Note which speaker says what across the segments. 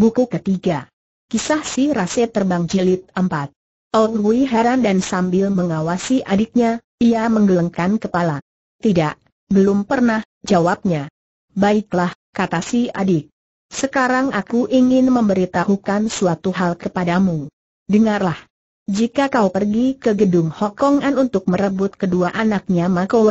Speaker 1: Buku ketiga. Kisah si Rase Terbang Jilid empat. Ong Hui heran dan sambil mengawasi adiknya, ia menggelengkan kepala. Tidak, belum pernah, jawabnya. Baiklah, kata si adik. Sekarang aku ingin memberitahukan suatu hal kepadamu. Dengarlah. Jika kau pergi ke gedung Hokongan untuk merebut kedua anaknya Mako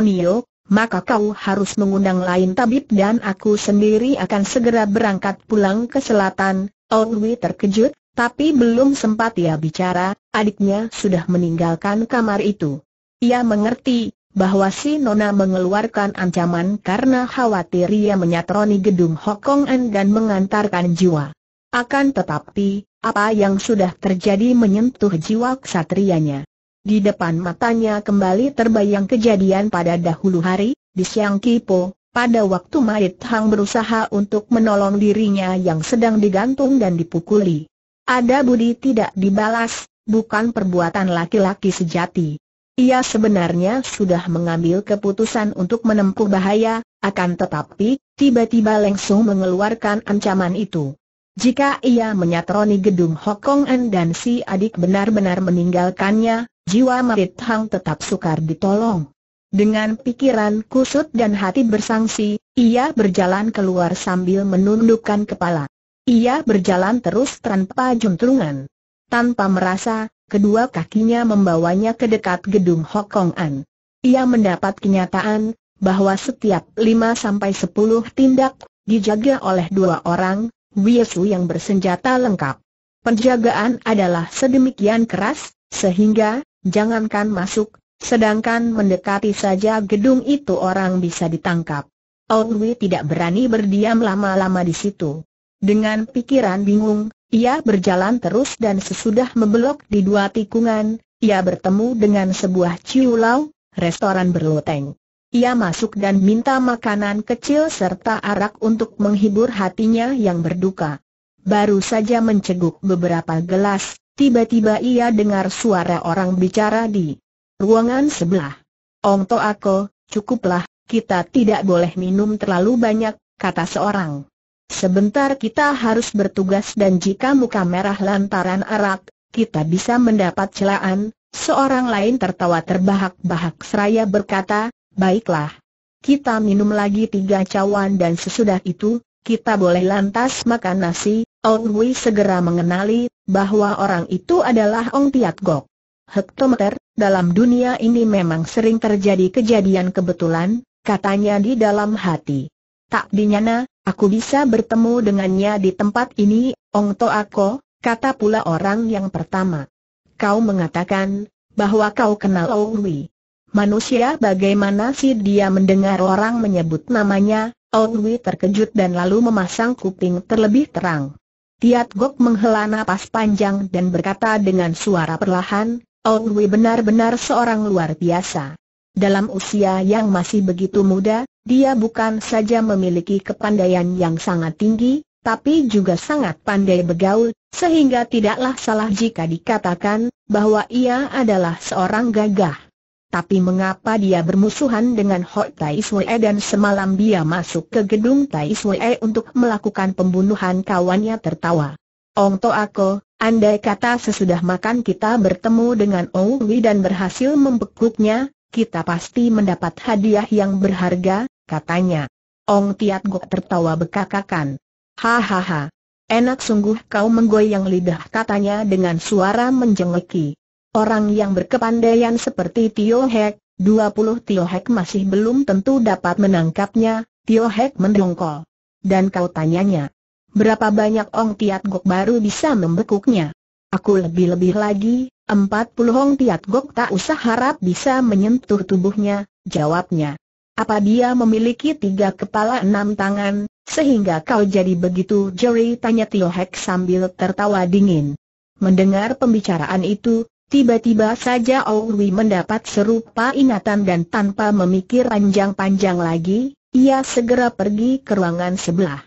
Speaker 1: maka kau harus mengundang lain tabib dan aku sendiri akan segera berangkat pulang ke selatan. Owi terkejut, tapi belum sempat ia bicara, adiknya sudah meninggalkan kamar itu. Ia mengerti bahwa si Nona mengeluarkan ancaman karena khawatir ia menyatroni gedung Hokongan dan mengantarkan jiwa. Akan tetapi, apa yang sudah terjadi menyentuh jiwa ksatrianya. Di depan matanya kembali terbayang kejadian pada dahulu hari, di Siang Kipo, pada waktu Mait Hang berusaha untuk menolong dirinya yang sedang digantung dan dipukuli. Ada budi tidak dibalas, bukan perbuatan laki-laki sejati. Ia sebenarnya sudah mengambil keputusan untuk menempuh bahaya, akan tetapi, tiba-tiba langsung mengeluarkan ancaman itu. Jika ia menyatroni gedung Hokong dan si adik benar-benar meninggalkannya, jiwa Marit Hang tetap sukar ditolong. Dengan pikiran kusut dan hati bersangsi, ia berjalan keluar sambil menundukkan kepala. Ia berjalan terus tanpa juntrungan. Tanpa merasa, kedua kakinya membawanya ke dekat gedung Hokong An. Ia mendapat kenyataan, bahwa setiap 5-10 tindak, dijaga oleh dua orang, Wiesu yang bersenjata lengkap. Penjagaan adalah sedemikian keras, sehingga, Jangankan masuk, sedangkan mendekati saja gedung itu orang bisa ditangkap. Wei tidak berani berdiam lama-lama di situ. Dengan pikiran bingung, ia berjalan terus dan sesudah membelok di dua tikungan, ia bertemu dengan sebuah ciulau, restoran berloteng. Ia masuk dan minta makanan kecil serta arak untuk menghibur hatinya yang berduka. Baru saja menceguk beberapa gelas, Tiba-tiba ia dengar suara orang bicara di ruangan sebelah. Ong To Ako, cukuplah, kita tidak boleh minum terlalu banyak, kata seorang. Sebentar kita harus bertugas dan jika muka merah lantaran arak, kita bisa mendapat celaan, Seorang lain tertawa terbahak-bahak seraya berkata, baiklah. Kita minum lagi tiga cawan dan sesudah itu, kita boleh lantas makan nasi, Ong Hui segera mengenali bahwa orang itu adalah Ong Tiat Gok. Hektometer, dalam dunia ini memang sering terjadi kejadian kebetulan, katanya di dalam hati. Tak dinyana, aku bisa bertemu dengannya di tempat ini, Ong Toako, kata pula orang yang pertama. Kau mengatakan, bahwa kau kenal Ong Hui. Manusia bagaimana sih dia mendengar orang menyebut namanya, Ong Hui terkejut dan lalu memasang kuping terlebih terang. Tiat Gok menghela nafas panjang dan berkata dengan suara perlahan, Ong Wei benar-benar seorang luar biasa. Dalam usia yang masih begitu muda, dia bukan saja memiliki kepandaian yang sangat tinggi, tapi juga sangat pandai bergaul, sehingga tidaklah salah jika dikatakan bahwa ia adalah seorang gagah. Tapi mengapa dia bermusuhan dengan Ho Tai Sue dan semalam dia masuk ke gedung Tai Sue untuk melakukan pembunuhan kawannya tertawa. Ong To Ako, andai kata sesudah makan kita bertemu dengan Ong Wi dan berhasil membekuknya, kita pasti mendapat hadiah yang berharga, katanya. Ong Tiat Gok tertawa bekakakan. Hahaha. Enak sungguh kau menggoyang lidah katanya dengan suara menjengeki. Orang yang berkepandaian seperti Tio Hek, 20 Tio Hek masih belum tentu dapat menangkapnya, Tio Hek mendongkol. Dan kau tanyanya, berapa banyak Ong Tiat Gok baru bisa membekuknya? Aku lebih-lebih lagi, 40 Ong Tiat Gok tak usah harap bisa menyentuh tubuhnya, jawabnya. Apa dia memiliki tiga kepala enam tangan, sehingga kau jadi begitu jeri tanya Tio Hek sambil tertawa dingin. Mendengar pembicaraan itu, Tiba-tiba saja Owi mendapat serupa ingatan dan tanpa memikir panjang-panjang lagi, ia segera pergi ke ruangan sebelah.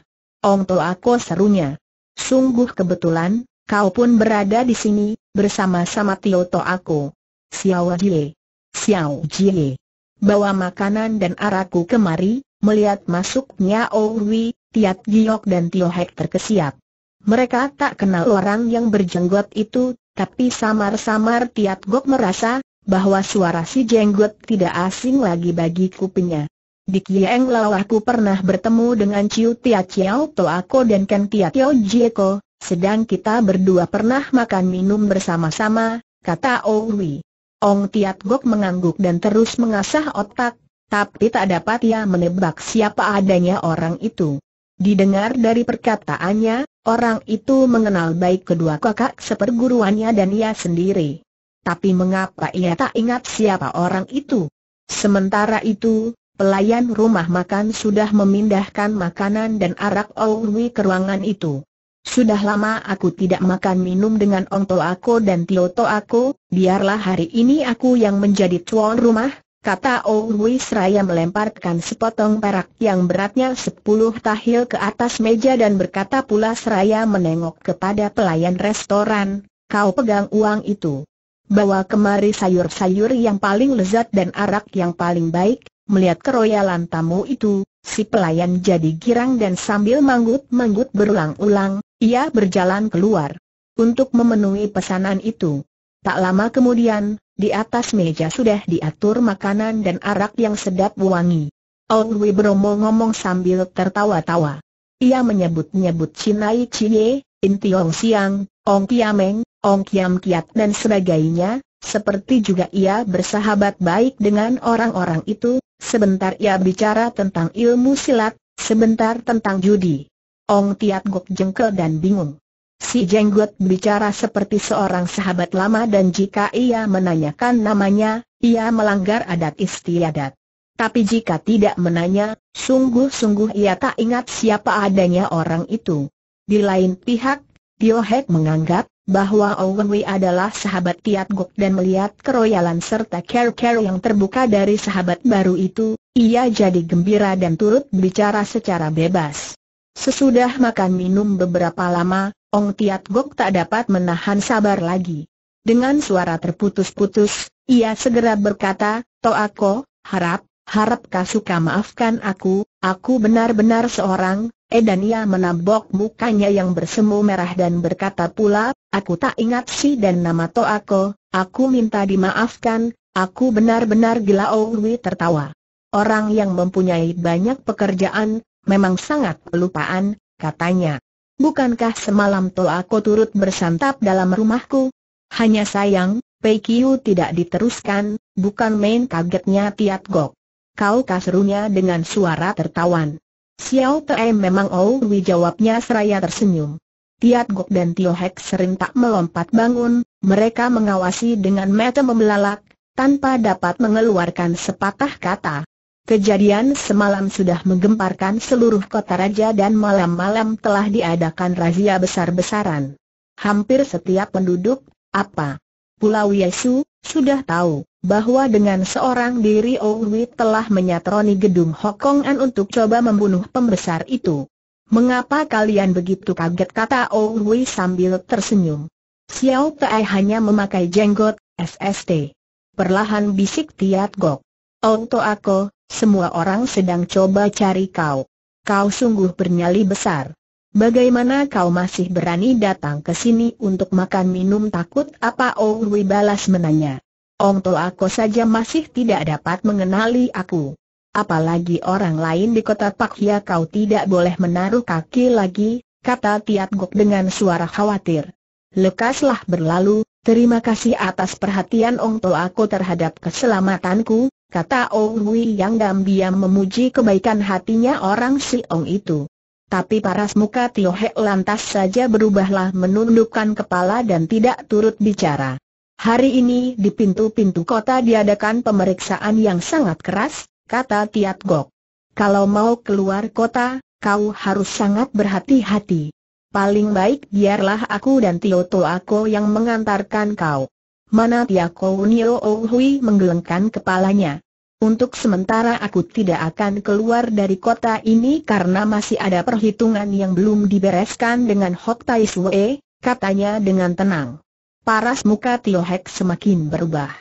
Speaker 1: Ong To Ako serunya. Sungguh kebetulan, kau pun berada di sini, bersama-sama Tio To Ako. Xiao Jie. Xiao Jie. Bawa makanan dan araku kemari, melihat masuknya Owi, Tiat Giok dan Tio Hek terkesiap. Mereka tak kenal orang yang berjenggot itu, tapi samar-samar Tiat Gok merasa, bahwa suara si jenggot tidak asing lagi bagi kupingnya. Di Kieng Lao aku pernah bertemu dengan Ciu Tia Chiao To Ako dan Ken Tia Tio Jieko, sedang kita berdua pernah makan minum bersama-sama, kata Owi. Ong Tiat Gok mengangguk dan terus mengasah otak, tapi tak dapat ia menebak siapa adanya orang itu. Didengar dari perkataannya, Orang itu mengenal baik kedua kakak seperguruannya dan ia sendiri. Tapi mengapa ia tak ingat siapa orang itu? Sementara itu, pelayan rumah makan sudah memindahkan makanan dan arak Owi ke ruangan itu. Sudah lama aku tidak makan minum dengan Ongto aku dan Tioto aku, biarlah hari ini aku yang menjadi tuan rumah, kata Owi seraya melemparkan sepotong perak yang beratnya sepuluh tahil ke atas meja dan berkata pula seraya menengok kepada pelayan restoran, kau pegang uang itu. Bawa kemari sayur-sayur yang paling lezat dan arak yang paling baik, melihat keroyalan tamu itu, si pelayan jadi girang dan sambil manggut-manggut berulang-ulang, ia berjalan keluar. Untuk memenuhi pesanan itu. Tak lama kemudian, di atas meja sudah diatur makanan dan arak yang sedap wangi. Ong Wei Bromo ngomong sambil tertawa-tawa. Ia menyebut-nyebut Cinai Cie, Inti Ong Siang, Ong Kiameng, Ong Kiam Kiat dan sebagainya, seperti juga ia bersahabat baik dengan orang-orang itu, sebentar ia bicara tentang ilmu silat, sebentar tentang judi. Ong Tiat Gok jengkel dan bingung. Si Jenggot bicara seperti seorang sahabat lama dan jika ia menanyakan namanya, ia melanggar adat istiadat. Tapi jika tidak menanya, sungguh-sungguh ia tak ingat siapa adanya orang itu. Di lain pihak, Tio Hek menganggap bahwa Owen Wei adalah sahabat Tiat Gok dan melihat keroyalan serta care-care yang terbuka dari sahabat baru itu, ia jadi gembira dan turut bicara secara bebas. Sesudah makan minum beberapa lama, Ong Tiat Gok tak dapat menahan sabar lagi. Dengan suara terputus-putus, ia segera berkata, Toako, harap, harap Kasuka maafkan aku, aku benar-benar seorang, eh dan ia menabok mukanya yang bersemu merah dan berkata pula, aku tak ingat si dan nama Toako, aku minta dimaafkan, aku benar-benar gila Owi tertawa. Orang yang mempunyai banyak pekerjaan, memang sangat pelupaan, katanya. Bukankah semalam toa aku turut bersantap dalam rumahku? Hanya sayang, Pei Kiu tidak diteruskan, bukan main kagetnya Tiat Gok. Kau kasurnya dengan suara tertawan. Xiao Te memang Owi jawabnya seraya tersenyum. Tiat Gok dan Tio Hek serentak melompat bangun, mereka mengawasi dengan mata membelalak, tanpa dapat mengeluarkan sepatah kata. Kejadian semalam sudah menggemparkan seluruh kota raja dan malam-malam telah diadakan razia besar-besaran. Hampir setiap penduduk, apa? Pulau Yesu, sudah tahu bahwa dengan seorang diri Owi telah menyatroni gedung Hokongan untuk coba membunuh pembesar itu. Mengapa kalian begitu kaget kata Owi sambil tersenyum. Xiao Tai hanya memakai jenggot, SST. Perlahan bisik Tiat Gok. Onto aku, semua orang sedang coba cari kau. Kau sungguh bernyali besar. Bagaimana kau masih berani datang ke sini untuk makan minum takut apa Ongwi balas menanya. Ong Ongto aku saja masih tidak dapat mengenali aku. Apalagi orang lain di kota Pakia ya, kau tidak boleh menaruh kaki lagi, kata Tiat Gok dengan suara khawatir. Lekaslah berlalu, terima kasih atas perhatian Ong To aku terhadap keselamatanku, kata Ohui yang diam memuji kebaikan hatinya orang Siong itu. Tapi paras muka Tio Hek lantas saja berubahlah menundukkan kepala dan tidak turut bicara. Hari ini di pintu-pintu kota diadakan pemeriksaan yang sangat keras, kata Tiat Gok. Kalau mau keluar kota, kau harus sangat berhati-hati. Paling baik biarlah aku dan Tio Toako yang mengantarkan kau. Mana Tiako Nio Hui menggelengkan kepalanya. Untuk sementara aku tidak akan keluar dari kota ini karena masih ada perhitungan yang belum dibereskan dengan Hok Tai Sue, katanya dengan tenang. Paras muka Tio Hek semakin berubah.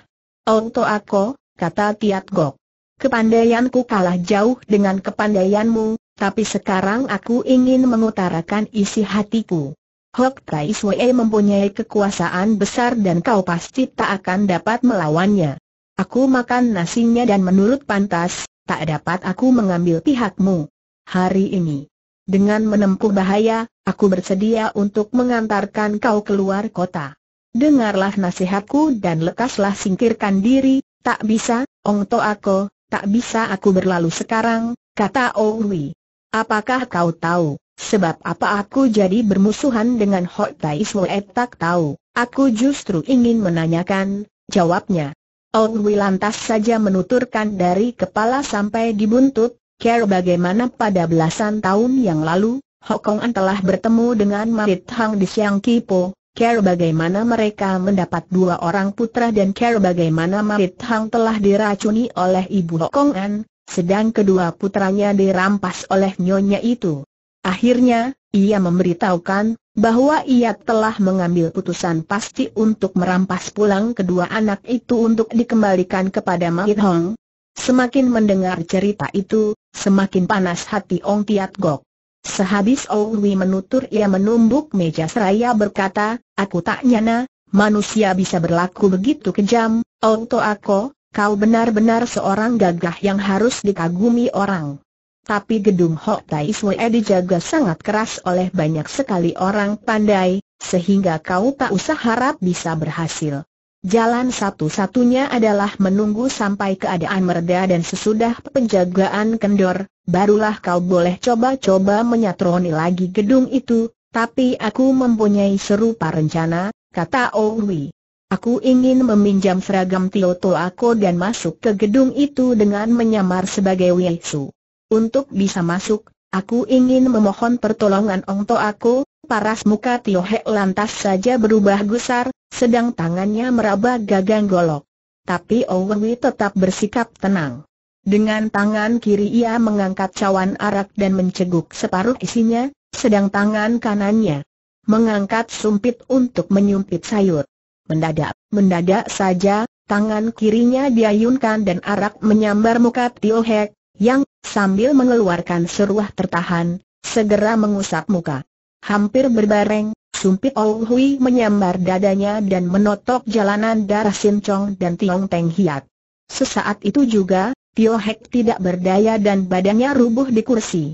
Speaker 1: Onto aku, kata Tiat Gok. Kepandaianku kalah jauh dengan kepandaianmu, tapi sekarang aku ingin mengutarakan isi hatiku. Hok Tai Swe mempunyai kekuasaan besar dan kau pasti tak akan dapat melawannya. Aku makan nasinya dan menurut pantas, tak dapat aku mengambil pihakmu. Hari ini, dengan menempuh bahaya, aku bersedia untuk mengantarkan kau keluar kota. Dengarlah nasihatku dan lekaslah singkirkan diri, tak bisa, Ong To Ako, tak bisa aku berlalu sekarang, kata Owi. Apakah kau tahu, Sebab apa aku jadi bermusuhan dengan Ho Tai? Sue tak tahu, aku justru ingin menanyakan, jawabnya. Ong Wi lantas saja menuturkan dari kepala sampai di buntut, care bagaimana pada belasan tahun yang lalu, Kong An telah bertemu dengan Marit Hang di Siang Kipo, care bagaimana mereka mendapat dua orang putra dan care bagaimana Marit Hang telah diracuni oleh ibu Kong An, sedang kedua putranya dirampas oleh nyonya itu. Akhirnya, ia memberitahukan bahwa ia telah mengambil putusan pasti untuk merampas pulang kedua anak itu untuk dikembalikan kepada Ma Hong. Semakin mendengar cerita itu, semakin panas hati Ong Tiat Gok. Sehabis Ong Wi menutur ia menumbuk meja seraya berkata, Aku tak nyana, manusia bisa berlaku begitu kejam, Ong Toako, kau benar-benar seorang gagah yang harus dikagumi orang tapi gedung Hok Tai Sue dijaga sangat keras oleh banyak sekali orang pandai, sehingga kau tak usah harap bisa berhasil. Jalan satu-satunya adalah menunggu sampai keadaan mereda dan sesudah penjagaan kendor, barulah kau boleh coba-coba menyatroni lagi gedung itu, tapi aku mempunyai serupa rencana, kata Owi. Aku ingin meminjam seragam Tioto aku dan masuk ke gedung itu dengan menyamar sebagai Wei Su. Untuk bisa masuk, aku ingin memohon pertolongan Ong To aku, paras muka Tio Hek lantas saja berubah gusar, sedang tangannya meraba gagang golok. Tapi Owen tetap bersikap tenang. Dengan tangan kiri ia mengangkat cawan arak dan menceguk separuh isinya, sedang tangan kanannya mengangkat sumpit untuk menyumpit sayur. Mendadak, mendadak saja, tangan kirinya diayunkan dan arak menyambar muka Tio Hek, yang, sambil mengeluarkan seruah tertahan, segera mengusap muka. Hampir berbareng, sumpit Ou oh Hui menyambar dadanya dan menotok jalanan darah Sincong dan Tiong Teng Hiat. Sesaat itu juga, Tio Hek tidak berdaya dan badannya rubuh di kursi.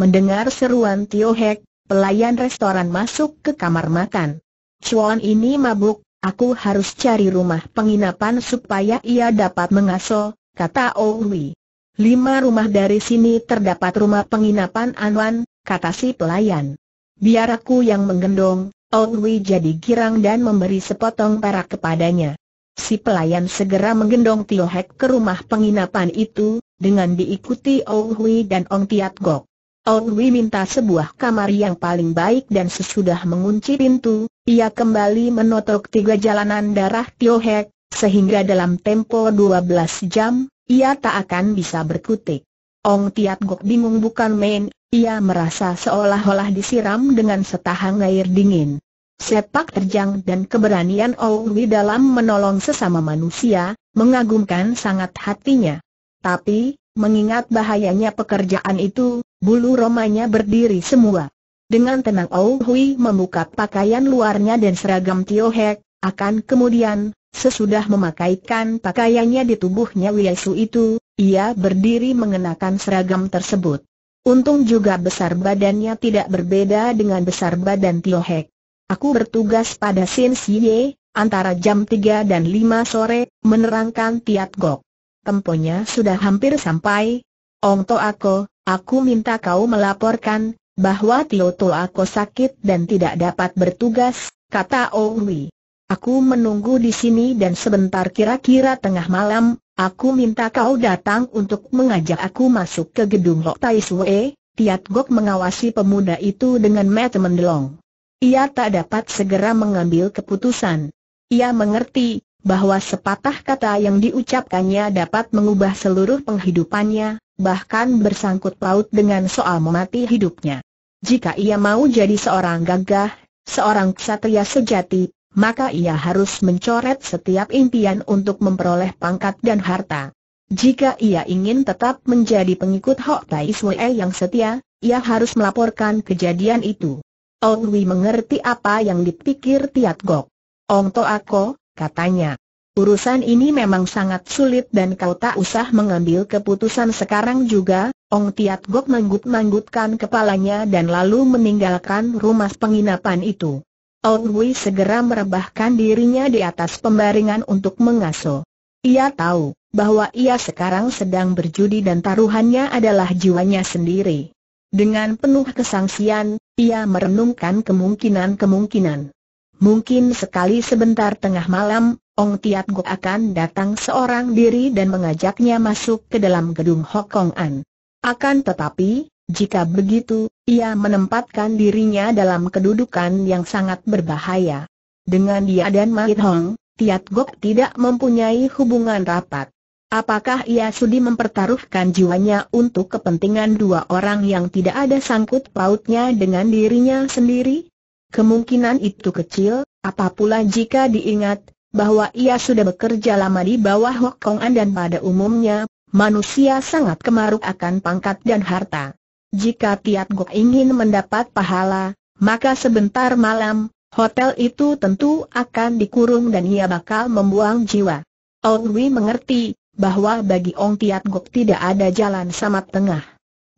Speaker 1: Mendengar seruan Tio Hek, pelayan restoran masuk ke kamar makan. Chuan ini mabuk, aku harus cari rumah penginapan supaya ia dapat mengaso, kata Ou oh Lima rumah dari sini terdapat rumah penginapan Anwan, kata si pelayan. Biar aku yang menggendong, Ong Wei jadi girang dan memberi sepotong perak kepadanya. Si pelayan segera menggendong Tio Hek ke rumah penginapan itu, dengan diikuti Ong Hui dan Ong Tiat Gok. Ong Hui minta sebuah kamar yang paling baik dan sesudah mengunci pintu, ia kembali menotok tiga jalanan darah Tio Hek, sehingga dalam tempo 12 jam, ia tak akan bisa berkutik. Ong Tiat Gok bingung bukan main, ia merasa seolah-olah disiram dengan setahang air dingin. Sepak terjang dan keberanian Ong Wi dalam menolong sesama manusia, mengagumkan sangat hatinya. Tapi, mengingat bahayanya pekerjaan itu, bulu romanya berdiri semua. Dengan tenang Ong Hui membuka pakaian luarnya dan seragam Tio Hek, akan kemudian, Sesudah memakaikan pakaiannya di tubuhnya Wiesu itu, ia berdiri mengenakan seragam tersebut. Untung juga besar badannya tidak berbeda dengan besar badan Tio Hek. Aku bertugas pada Sin Siye antara jam 3 dan 5 sore, menerangkan Tiat Gok. Temponya sudah hampir sampai. Ong To Ako, aku minta kau melaporkan, bahwa Tio To Ako sakit dan tidak dapat bertugas, kata Owi. Aku menunggu di sini dan sebentar kira-kira tengah malam, aku minta kau datang untuk mengajak aku masuk ke gedung Lok Tai Sue, Tiat Gok mengawasi pemuda itu dengan mata mendelong. Ia tak dapat segera mengambil keputusan. Ia mengerti, bahwa sepatah kata yang diucapkannya dapat mengubah seluruh penghidupannya, bahkan bersangkut paut dengan soal memati hidupnya. Jika ia mau jadi seorang gagah, seorang ksatria sejati, maka ia harus mencoret setiap impian untuk memperoleh pangkat dan harta. Jika ia ingin tetap menjadi pengikut Hok Tai Sue yang setia, ia harus melaporkan kejadian itu. Ong Wi mengerti apa yang dipikir Tiat Gok. Ong To Ako, katanya. Urusan ini memang sangat sulit dan kau tak usah mengambil keputusan sekarang juga, Ong Tiat Gok manggut-manggutkan kepalanya dan lalu meninggalkan rumah penginapan itu. Ong Hui segera merebahkan dirinya di atas pembaringan untuk mengaso. Ia tahu bahwa ia sekarang sedang berjudi dan taruhannya adalah jiwanya sendiri. Dengan penuh kesangsian, ia merenungkan kemungkinan-kemungkinan. Mungkin sekali sebentar tengah malam, Ong Tiat Gok akan datang seorang diri dan mengajaknya masuk ke dalam gedung Hokong An. Akan tetapi, jika begitu, ia menempatkan dirinya dalam kedudukan yang sangat berbahaya. Dengan dia dan Mahit Hong, Tiat Gok tidak mempunyai hubungan rapat. Apakah ia sudi mempertaruhkan jiwanya untuk kepentingan dua orang yang tidak ada sangkut pautnya dengan dirinya sendiri? Kemungkinan itu kecil, apapula jika diingat, bahwa ia sudah bekerja lama di bawah Hok Kong dan pada umumnya, manusia sangat kemaruk akan pangkat dan harta. Jika Tiat Gok ingin mendapat pahala, maka sebentar malam, hotel itu tentu akan dikurung dan ia bakal membuang jiwa. Ong Wi mengerti, bahwa bagi Ong Tiat Gok tidak ada jalan sama tengah.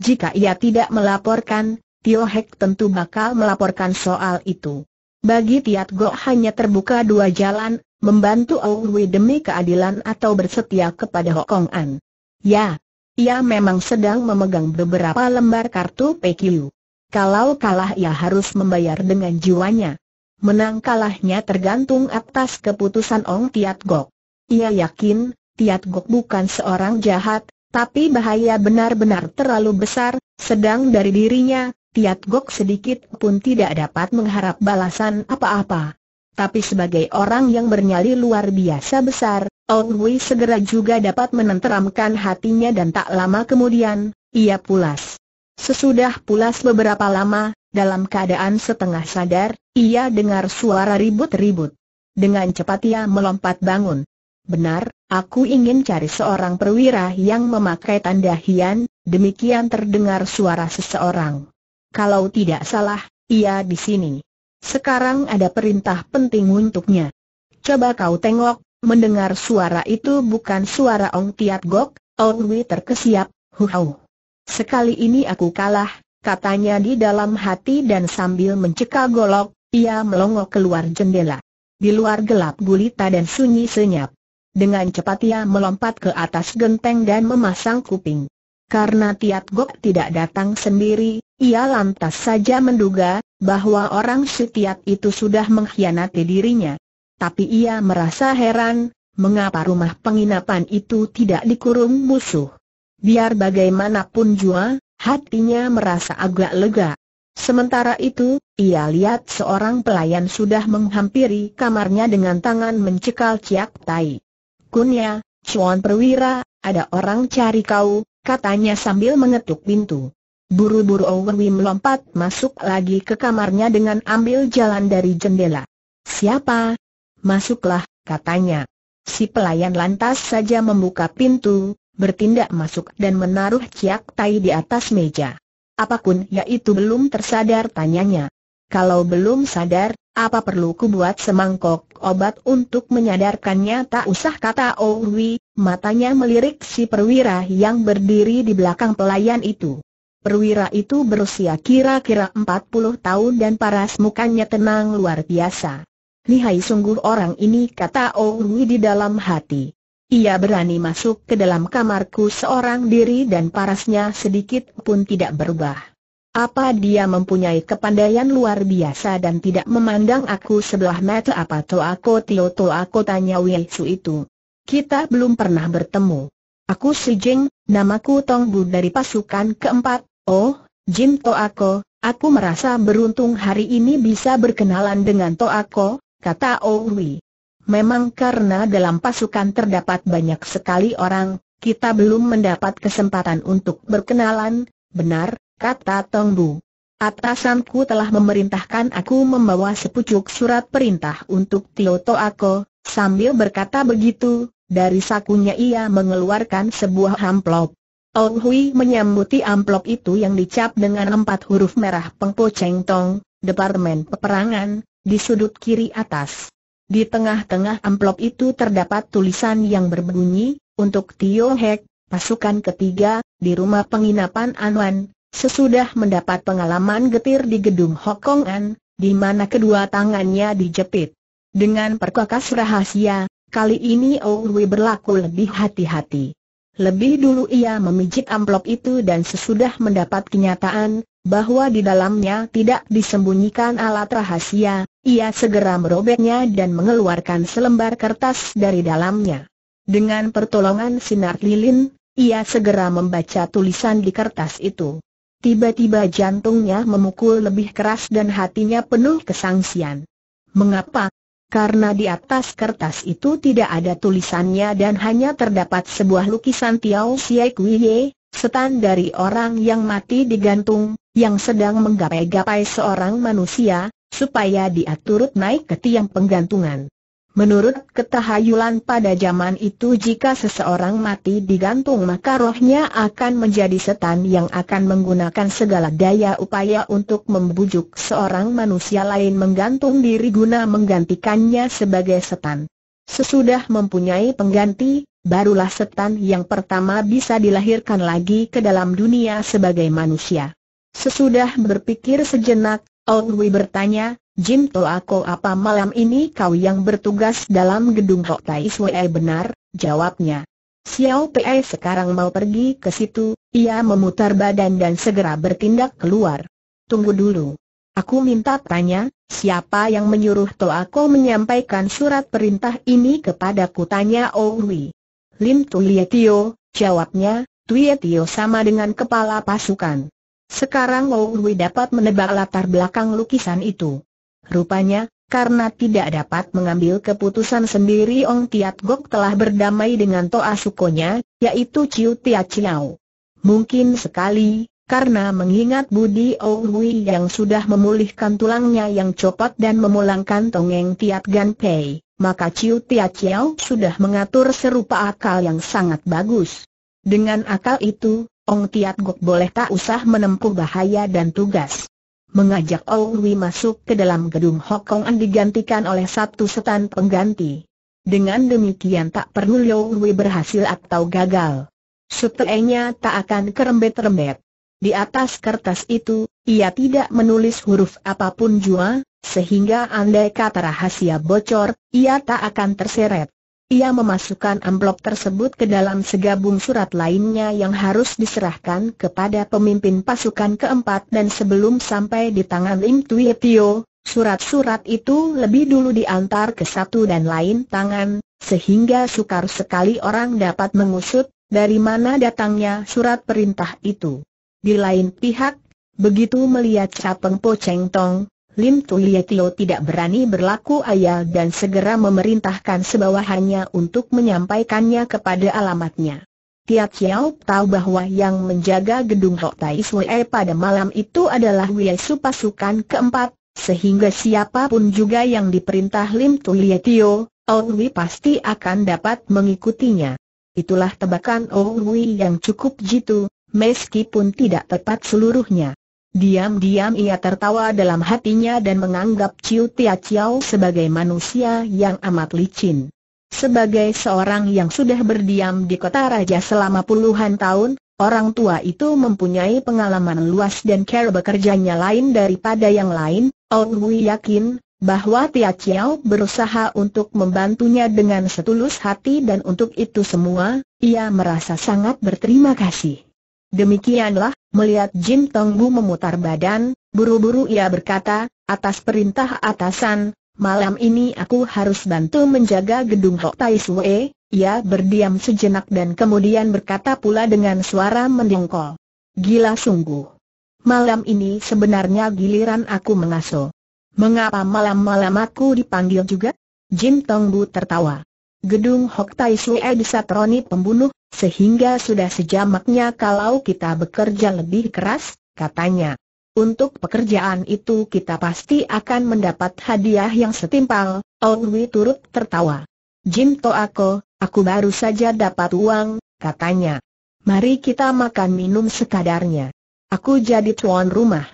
Speaker 1: Jika ia tidak melaporkan, Tio Hek tentu bakal melaporkan soal itu. Bagi Tiat Gok hanya terbuka dua jalan, membantu Ong Wi demi keadilan atau bersetia kepada Hokong An. Ya, ia memang sedang memegang beberapa lembar kartu PQ. Kalau kalah ia harus membayar dengan jiwanya. Menang kalahnya tergantung atas keputusan Ong Tiat Gok. Ia yakin, Tiat Gok bukan seorang jahat, tapi bahaya benar-benar terlalu besar, sedang dari dirinya, Tiat Gok sedikit pun tidak dapat mengharap balasan apa-apa. Tapi sebagai orang yang bernyali luar biasa besar, Ong Hui segera juga dapat menenteramkan hatinya dan tak lama kemudian, ia pulas. Sesudah pulas beberapa lama, dalam keadaan setengah sadar, ia dengar suara ribut-ribut. Dengan cepat ia melompat bangun. Benar, aku ingin cari seorang perwira yang memakai tanda hian, demikian terdengar suara seseorang. Kalau tidak salah, ia di sini. Sekarang ada perintah penting untuknya. Coba kau tengok, Mendengar suara itu bukan suara Ong Tiat Gok, Ong Wi terkesiap, huhau. Sekali ini aku kalah, katanya di dalam hati dan sambil mencekal golok, ia melongo keluar jendela. Di luar gelap gulita dan sunyi senyap. Dengan cepat ia melompat ke atas genteng dan memasang kuping. Karena Tiat Gok tidak datang sendiri, ia lantas saja menduga bahwa orang si Tiat itu sudah mengkhianati dirinya tapi ia merasa heran, mengapa rumah penginapan itu tidak dikurung musuh. Biar bagaimanapun jua, hatinya merasa agak lega. Sementara itu, ia lihat seorang pelayan sudah menghampiri kamarnya dengan tangan mencekal Ciak Tai. Kunya, Cuan Perwira, ada orang cari kau, katanya sambil mengetuk pintu. Buru-buru Owen Wim lompat masuk lagi ke kamarnya dengan ambil jalan dari jendela. Siapa, Masuklah, katanya. Si pelayan lantas saja membuka pintu, bertindak masuk dan menaruh ciak tai di atas meja. Apakun yaitu belum tersadar tanyanya. Kalau belum sadar, apa perlu ku buat semangkok obat untuk menyadarkannya tak usah kata Owi, oh matanya melirik si perwira yang berdiri di belakang pelayan itu. Perwira itu berusia kira-kira 40 tahun dan paras mukanya tenang luar biasa. Lihai sungguh orang ini kata Owi di dalam hati. Ia berani masuk ke dalam kamarku seorang diri dan parasnya sedikit pun tidak berubah. Apa dia mempunyai kepandaian luar biasa dan tidak memandang aku sebelah mata apa to aku tio to aku tanya Su itu. Kita belum pernah bertemu. Aku si Jing, namaku Tong Bu dari pasukan keempat, oh, Jin To aku. aku merasa beruntung hari ini bisa berkenalan dengan To aku kata Owi. Memang karena dalam pasukan terdapat banyak sekali orang, kita belum mendapat kesempatan untuk berkenalan, benar, kata Tong Bu. Atasanku telah memerintahkan aku membawa sepucuk surat perintah untuk Tio Toako, sambil berkata begitu, dari sakunya ia mengeluarkan sebuah amplop. Oh menyambuti amplop itu yang dicap dengan empat huruf merah Pengpo Cheng Tong, Departemen Peperangan, di sudut kiri atas. Di tengah-tengah amplop itu terdapat tulisan yang berbunyi, untuk Tio Hek, pasukan ketiga, di rumah penginapan Anwan, sesudah mendapat pengalaman getir di gedung Hokongan, di mana kedua tangannya dijepit. Dengan perkakas rahasia, kali ini Owi berlaku lebih hati-hati. Lebih dulu ia memijit amplop itu dan sesudah mendapat kenyataan bahwa di dalamnya tidak disembunyikan alat rahasia, ia segera merobeknya dan mengeluarkan selembar kertas dari dalamnya. Dengan pertolongan sinar lilin, ia segera membaca tulisan di kertas itu. Tiba-tiba jantungnya memukul lebih keras dan hatinya penuh kesangsian. Mengapa karena di atas kertas itu tidak ada tulisannya dan hanya terdapat sebuah lukisan Tiao Siak setan dari orang yang mati digantung, yang sedang menggapai-gapai seorang manusia, supaya dia turut naik ke tiang penggantungan. Menurut ketahayulan pada zaman itu jika seseorang mati digantung maka rohnya akan menjadi setan yang akan menggunakan segala daya upaya untuk membujuk seorang manusia lain menggantung diri guna menggantikannya sebagai setan. Sesudah mempunyai pengganti, barulah setan yang pertama bisa dilahirkan lagi ke dalam dunia sebagai manusia. Sesudah berpikir sejenak, Ong Hui bertanya, Jim Toako apa malam ini kau yang bertugas dalam gedung Hok Tai Sue benar, jawabnya. Xiao Pei sekarang mau pergi ke situ, ia memutar badan dan segera bertindak keluar. Tunggu dulu. Aku minta tanya, siapa yang menyuruh Toako menyampaikan surat perintah ini kepadaku tanya Owi. Oh Lim Tulietio, jawabnya, Tio sama dengan kepala pasukan. Sekarang Owi oh dapat menebak latar belakang lukisan itu. Rupanya, karena tidak dapat mengambil keputusan sendiri Ong Tiat Gok telah berdamai dengan Toa Sukonya, yaitu Ciu Tia Ciao. Mungkin sekali, karena mengingat Budi Oh yang sudah memulihkan tulangnya yang copot dan memulangkan tongeng Tiat Gan Pei, maka Ciu Tia Ciao sudah mengatur serupa akal yang sangat bagus. Dengan akal itu, Ong Tiat Gok boleh tak usah menempuh bahaya dan tugas mengajak Owi masuk ke dalam gedung Hokong Hokongan digantikan oleh satu setan pengganti. Dengan demikian tak perlu Owi berhasil atau gagal. Setelahnya tak akan kerembet-rembet. Di atas kertas itu, ia tidak menulis huruf apapun jua, sehingga andai kata rahasia bocor, ia tak akan terseret. Ia memasukkan amplop tersebut ke dalam segabung surat lainnya yang harus diserahkan kepada pemimpin pasukan keempat dan sebelum sampai di tangan Lim Tui Tio, surat-surat itu lebih dulu diantar ke satu dan lain tangan, sehingga sukar sekali orang dapat mengusut dari mana datangnya surat perintah itu. Di lain pihak, begitu melihat Capeng Po Cheng Tong, Lim Tulietio tidak berani berlaku ayah dan segera memerintahkan sebawahannya untuk menyampaikannya kepada alamatnya. Tia Chiao tahu bahwa yang menjaga gedung Hok Tai pada malam itu adalah Wiesu pasukan keempat, sehingga siapapun juga yang diperintah Lim Tulietio, Owi pasti akan dapat mengikutinya. Itulah tebakan Owi yang cukup jitu, meskipun tidak tepat seluruhnya. Diam-diam ia tertawa dalam hatinya dan menganggap Ciu Tia Chiao sebagai manusia yang amat licin. Sebagai seorang yang sudah berdiam di kota raja selama puluhan tahun, orang tua itu mempunyai pengalaman luas dan cara bekerjanya lain daripada yang lain, Ong Hui yakin bahwa Tia Chiao berusaha untuk membantunya dengan setulus hati dan untuk itu semua, ia merasa sangat berterima kasih. Demikianlah, melihat Jim Tong Bu memutar badan, buru-buru ia berkata, atas perintah atasan, malam ini aku harus bantu menjaga gedung Hok Tai Sue, ia berdiam sejenak dan kemudian berkata pula dengan suara mendengkol. Gila sungguh. Malam ini sebenarnya giliran aku mengaso Mengapa malam-malam aku dipanggil juga? Jim Tong Bu tertawa. Gedung Hok Tai Sue disatroni pembunuh, sehingga sudah sejamaknya kalau kita bekerja lebih keras, katanya. Untuk pekerjaan itu kita pasti akan mendapat hadiah yang setimpal, Ong turut tertawa. Jim Toako, aku baru saja dapat uang, katanya. Mari kita makan minum sekadarnya. Aku jadi tuan rumah.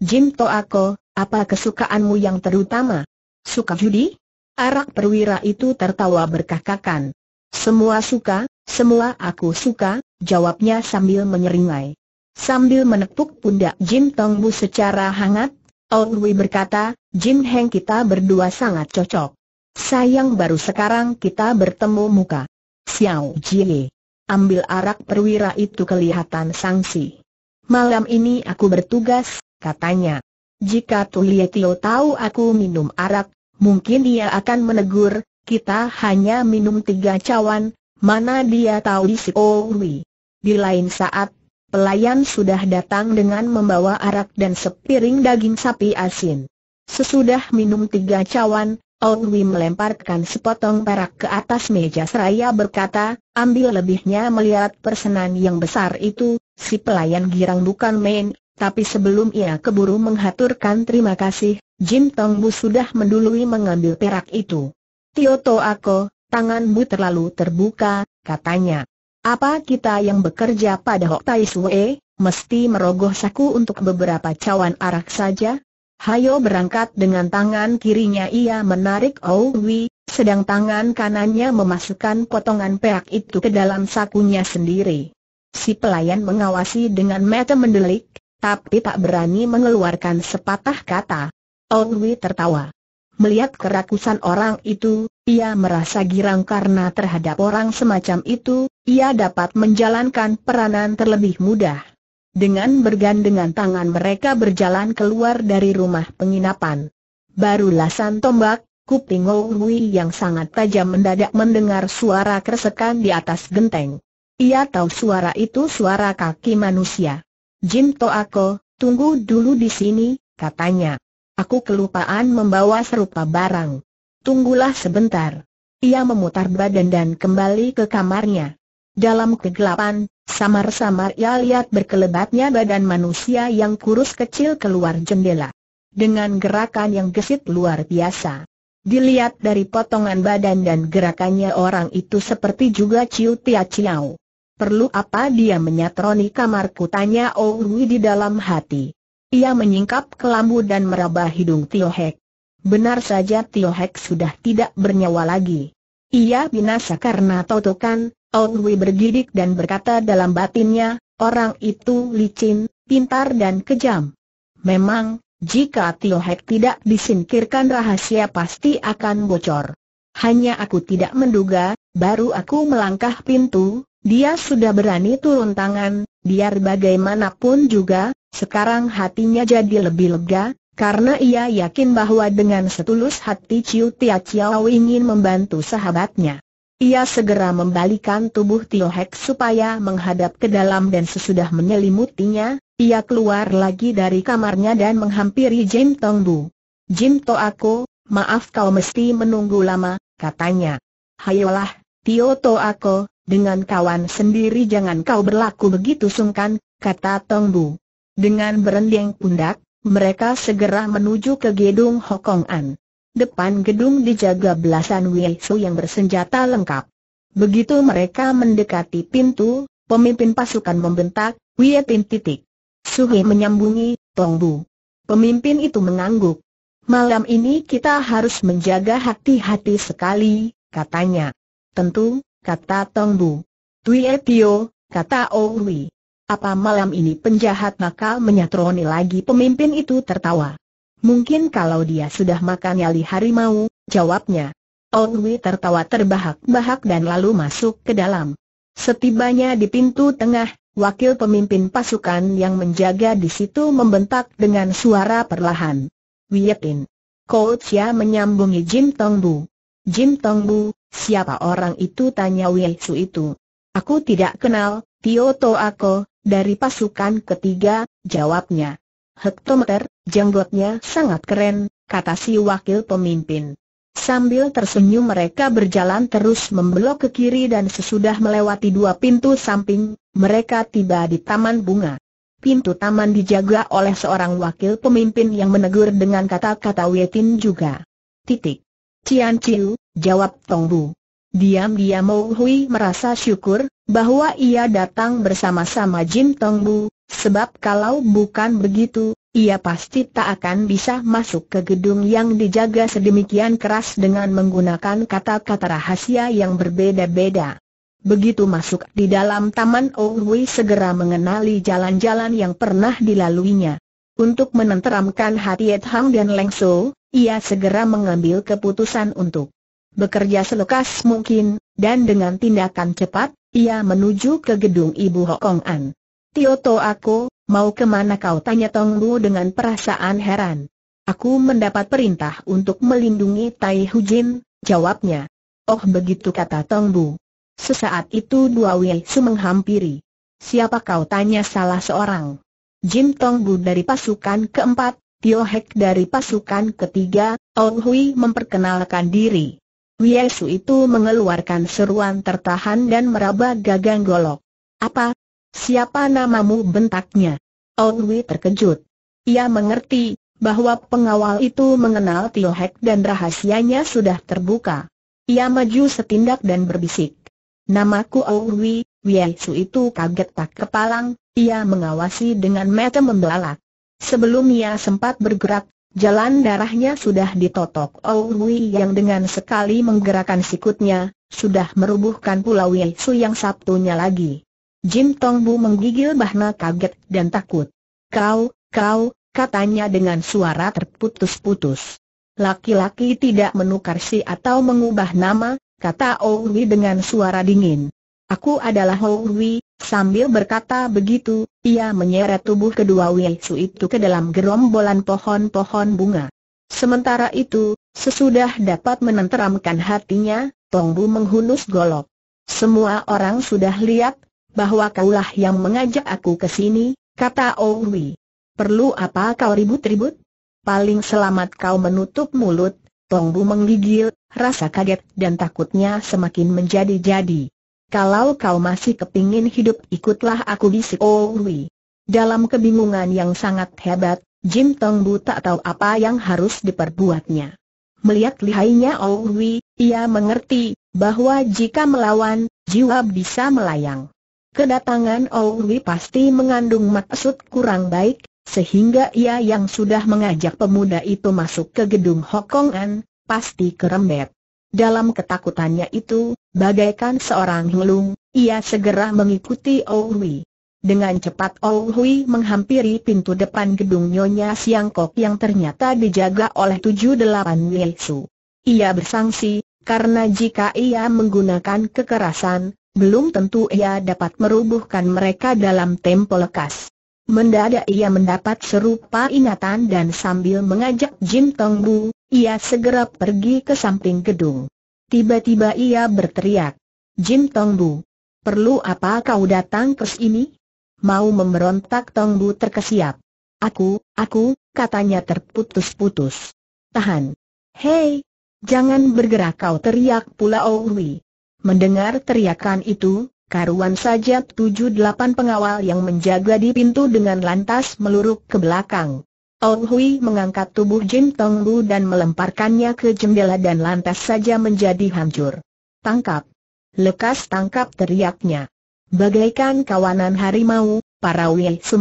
Speaker 1: Jim Toako, apa kesukaanmu yang terutama? Suka judi? Arak perwira itu tertawa berkakakan. Semua suka, semua aku suka, jawabnya sambil menyeringai. Sambil menepuk pundak Jim Tong secara hangat, Old oh Wei berkata, Jim Heng kita berdua sangat cocok. Sayang baru sekarang kita bertemu muka. Xiao Jie. Ambil arak perwira itu kelihatan sangsi. Malam ini aku bertugas, katanya. Jika Tulie Tio tahu aku minum arak, mungkin dia akan menegur, kita hanya minum tiga cawan, Mana dia tahu si Owi. Oh, di lain saat, pelayan sudah datang dengan membawa arak dan sepiring daging sapi asin. Sesudah minum tiga cawan, Owi oh, melemparkan sepotong perak ke atas meja seraya berkata, ambil lebihnya melihat persenan yang besar itu, si pelayan girang bukan main, tapi sebelum ia keburu menghaturkan terima kasih, Jin Tong Bu sudah mendului mengambil perak itu. Tio to Ako, Tanganmu terlalu terbuka, katanya. Apa kita yang bekerja pada Hok Tai Sue, mesti merogoh saku untuk beberapa cawan arak saja? Hayo berangkat dengan tangan kirinya ia menarik Wi, sedang tangan kanannya memasukkan potongan peak itu ke dalam sakunya sendiri. Si pelayan mengawasi dengan mata mendelik, tapi tak berani mengeluarkan sepatah kata. Wi tertawa. Melihat kerakusan orang itu, ia merasa girang karena terhadap orang semacam itu, ia dapat menjalankan peranan terlebih mudah. Dengan bergandengan tangan mereka berjalan keluar dari rumah penginapan. Barulah San Tombak, kuping Owi yang sangat tajam mendadak mendengar suara kersekan di atas genteng. Ia tahu suara itu suara kaki manusia. Jin Toako, tunggu dulu di sini, katanya. Aku kelupaan membawa serupa barang. Tunggulah sebentar. Ia memutar badan dan kembali ke kamarnya. Dalam kegelapan, samar-samar ia lihat berkelebatnya badan manusia yang kurus kecil keluar jendela. Dengan gerakan yang gesit luar biasa. Dilihat dari potongan badan dan gerakannya orang itu seperti juga Ciu Tia Ciao. Perlu apa dia menyatroni kamarku tanya Owi di dalam hati. Ia menyingkap kelambu dan meraba hidung Tio Hek. Benar saja Tio Hek sudah tidak bernyawa lagi. Ia binasa karena totokan, Ong Wei bergidik dan berkata dalam batinnya, orang itu licin, pintar dan kejam. Memang, jika Tio Hek tidak disingkirkan rahasia pasti akan bocor. Hanya aku tidak menduga, baru aku melangkah pintu, dia sudah berani turun tangan, biar bagaimanapun juga, sekarang hatinya jadi lebih lega, karena ia yakin bahwa dengan setulus hati Ciu Tia Chiao ingin membantu sahabatnya. Ia segera membalikan tubuh Tio Hek supaya menghadap ke dalam dan sesudah menyelimutinya, ia keluar lagi dari kamarnya dan menghampiri Jim Tong Bu. Jim To aku, maaf kau mesti menunggu lama, katanya. Hayolah, Tio To aku, dengan kawan sendiri jangan kau berlaku begitu sungkan, kata Tong Bu. Dengan berendeng pundak, mereka segera menuju ke gedung An. Depan gedung dijaga belasan Su yang bersenjata lengkap. Begitu mereka mendekati pintu, pemimpin pasukan membentak, Pin titik. Suhi menyambungi, Tongbu. Pemimpin itu mengangguk. Malam ini kita harus menjaga hati-hati sekali, katanya. Tentu, kata Tongbu. Tio, kata Owi. Apa malam ini penjahat nakal menyatroni lagi pemimpin itu tertawa. Mungkin kalau dia sudah makan nyali harimau, jawabnya. Ongwi tertawa terbahak-bahak dan lalu masuk ke dalam. Setibanya di pintu tengah, wakil pemimpin pasukan yang menjaga di situ membentak dengan suara perlahan. Wietin. Kouchia menyambungi Jim Tongbu. Jim Tongbu, siapa orang itu tanya Su itu. Aku tidak kenal, Tio Toako, dari pasukan ketiga, jawabnya. Hektometer, jenggotnya sangat keren, kata si wakil pemimpin. Sambil tersenyum mereka berjalan terus membelok ke kiri dan sesudah melewati dua pintu samping, mereka tiba di taman bunga. Pintu taman dijaga oleh seorang wakil pemimpin yang menegur dengan kata-kata Wetin juga. Titik. Cian Ciu, jawab Tonggu. Diam-diam Mo Hui merasa syukur, bahwa ia datang bersama-sama Jin Tong Bu, sebab kalau bukan begitu, ia pasti tak akan bisa masuk ke gedung yang dijaga sedemikian keras dengan menggunakan kata-kata rahasia yang berbeda-beda. Begitu masuk di dalam taman Hui segera mengenali jalan-jalan yang pernah dilaluinya. Untuk menenteramkan hati Ed Hang dan Leng So, ia segera mengambil keputusan untuk Bekerja selekas mungkin, dan dengan tindakan cepat, ia menuju ke gedung Ibu Hokong An. Tioto aku, mau kemana kau tanya Tong Lu dengan perasaan heran. Aku mendapat perintah untuk melindungi Tai Hujin, jawabnya. Oh begitu kata Tong Bu. Sesaat itu dua Wei Su menghampiri. Siapa kau tanya salah seorang? Jin Tong Bu dari pasukan keempat, Tio Hek dari pasukan ketiga, Ong Hui memperkenalkan diri. Wiesu itu mengeluarkan seruan tertahan dan meraba gagang golok. Apa? Siapa namamu bentaknya? Wi terkejut. Ia mengerti, bahwa pengawal itu mengenal Tio Hek dan rahasianya sudah terbuka. Ia maju setindak dan berbisik. Namaku Wi, Wiesu itu kaget tak kepalang, ia mengawasi dengan mata membelalak. Sebelum ia sempat bergerak, Jalan darahnya sudah ditotok Oului oh, yang dengan sekali menggerakkan sikutnya, sudah merubuhkan Pulau Yesu yang sabtunya lagi. Jim Tongbu menggigil bahna kaget dan takut. Kau, kau, katanya dengan suara terputus-putus. Laki-laki tidak menukar si atau mengubah nama, kata Oului oh dengan suara dingin. Aku adalah Hou Hui, sambil berkata begitu, ia menyeret tubuh kedua Wei Su itu ke dalam gerombolan pohon-pohon bunga. Sementara itu, sesudah dapat menenteramkan hatinya, Tong Bu menghunus golok. Semua orang sudah lihat, bahwa kaulah yang mengajak aku ke sini, kata Hui. Perlu apa kau ribut-ribut? Paling selamat kau menutup mulut, Tong Bu menggigil, rasa kaget dan takutnya semakin menjadi-jadi. Kalau kau masih kepingin hidup ikutlah aku bisik Owi. Dalam kebingungan yang sangat hebat, Jim Tong Bu tak tahu apa yang harus diperbuatnya. Melihat lihainya Owi, ia mengerti bahwa jika melawan, jiwa bisa melayang. Kedatangan Owi pasti mengandung maksud kurang baik, sehingga ia yang sudah mengajak pemuda itu masuk ke gedung Hokongan, pasti kerembet. Dalam ketakutannya itu, Bagaikan seorang hulung, ia segera mengikuti oh Hui. Dengan cepat oh Hui menghampiri pintu depan gedung Nyonya Siangkok yang ternyata dijaga oleh tujuh delapan Wilsu. Ia bersangsi, karena jika ia menggunakan kekerasan, belum tentu ia dapat merubuhkan mereka dalam tempo lekas. Mendadak ia mendapat serupa ingatan dan sambil mengajak Jin Tong Bu, ia segera pergi ke samping gedung. Tiba-tiba ia berteriak. Jim Tongbu. Perlu apa kau datang ke sini? Mau memberontak Tongbu terkesiap. Aku, aku, katanya terputus-putus. Tahan. Hei, jangan bergerak kau teriak pula Owi. Mendengar teriakan itu, karuan saja tujuh delapan pengawal yang menjaga di pintu dengan lantas meluruk ke belakang. Tong Hui mengangkat tubuh Jin Tong Bu dan melemparkannya ke jendela dan lantas saja menjadi hancur. Tangkap! Lekas tangkap teriaknya. Bagaikan kawanan harimau, para Wei Su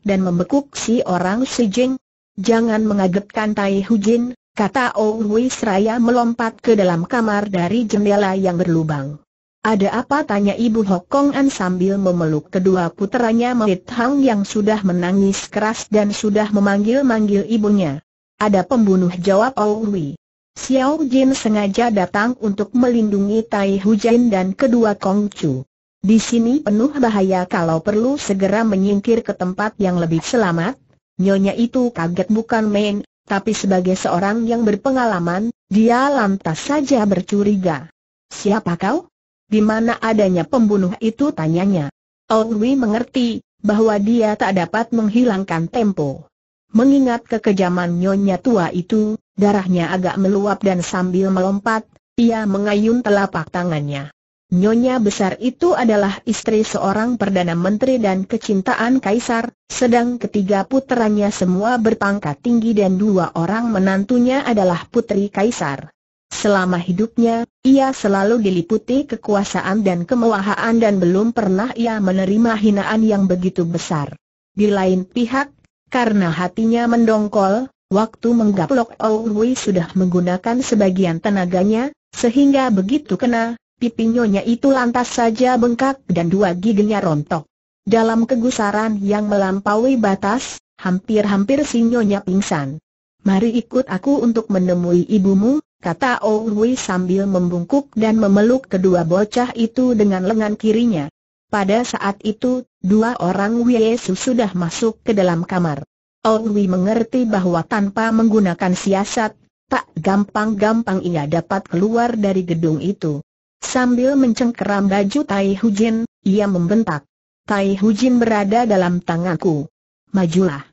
Speaker 1: dan membekuk si orang si Jing. Jangan mengagetkan Tai Hu Jin, kata Ong Hui seraya melompat ke dalam kamar dari jendela yang berlubang. Ada apa tanya ibu Hokong An sambil memeluk kedua puteranya Melit Hang yang sudah menangis keras dan sudah memanggil-manggil ibunya. Ada pembunuh jawab Owi. Xiao Jin sengaja datang untuk melindungi Tai Hujan dan kedua Kong Chu. Di sini penuh bahaya kalau perlu segera menyingkir ke tempat yang lebih selamat. Nyonya itu kaget bukan main, tapi sebagai seorang yang berpengalaman, dia lantas saja bercuriga. Siapa kau? Di mana adanya pembunuh itu tanyanya. Owi mengerti bahwa dia tak dapat menghilangkan tempo. Mengingat kekejaman nyonya tua itu, darahnya agak meluap dan sambil melompat, ia mengayun telapak tangannya. Nyonya besar itu adalah istri seorang Perdana Menteri dan kecintaan Kaisar, sedang ketiga puteranya semua berpangkat tinggi dan dua orang menantunya adalah Putri Kaisar. Selama hidupnya, ia selalu diliputi kekuasaan dan kemewahan dan belum pernah ia menerima hinaan yang begitu besar. Di lain pihak, karena hatinya mendongkol, waktu menggaplok Owi sudah menggunakan sebagian tenaganya, sehingga begitu kena, pipinya itu lantas saja bengkak dan dua giginya rontok. Dalam kegusaran yang melampaui batas, hampir-hampir si Nyonya pingsan. Mari ikut aku untuk menemui ibumu, kata Ourui sambil membungkuk dan memeluk kedua bocah itu dengan lengan kirinya. Pada saat itu, dua orang Wiesu sudah masuk ke dalam kamar. Ourui mengerti bahwa tanpa menggunakan siasat, tak gampang-gampang ia dapat keluar dari gedung itu. Sambil mencengkeram baju Tai Hujin, ia membentak. Tai Hujin berada dalam tanganku. Majulah.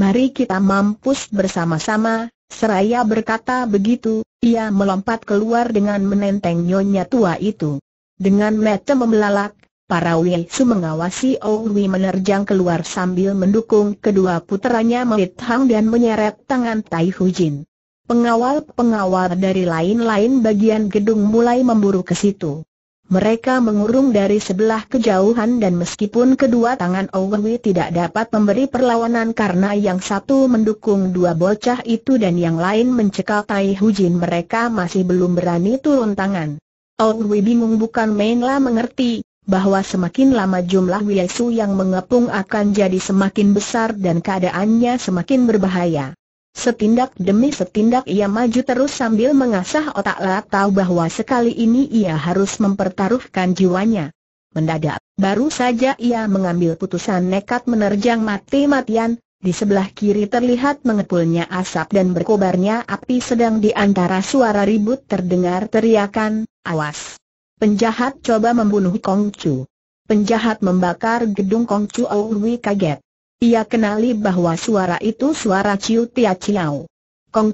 Speaker 1: Mari kita mampus bersama-sama, Seraya berkata begitu, ia melompat keluar dengan menenteng nyonya tua itu. Dengan mata memelalak, para Wei Su mengawasi Wei menerjang keluar sambil mendukung kedua puteranya Melit Hang dan menyeret tangan Tai Hu Jin. Pengawal-pengawal dari lain-lain bagian gedung mulai memburu ke situ. Mereka mengurung dari sebelah kejauhan dan meskipun kedua tangan Owewi tidak dapat memberi perlawanan karena yang satu mendukung dua bocah itu dan yang lain mencekal Tai Hujin mereka masih belum berani turun tangan. Owewi bingung bukan mainlah mengerti bahwa semakin lama jumlah Wiesu yang mengepung akan jadi semakin besar dan keadaannya semakin berbahaya. Setindak demi setindak ia maju terus sambil mengasah otak tahu bahwa sekali ini ia harus mempertaruhkan jiwanya. Mendadak, baru saja ia mengambil putusan nekat menerjang mati-matian, di sebelah kiri terlihat mengepulnya asap dan berkobarnya api sedang di antara suara ribut terdengar teriakan, awas! Penjahat coba membunuh Kongcu. Penjahat membakar gedung Kongcu Aului kaget. Ia kenali bahwa suara itu suara Ciu Tia Ciao.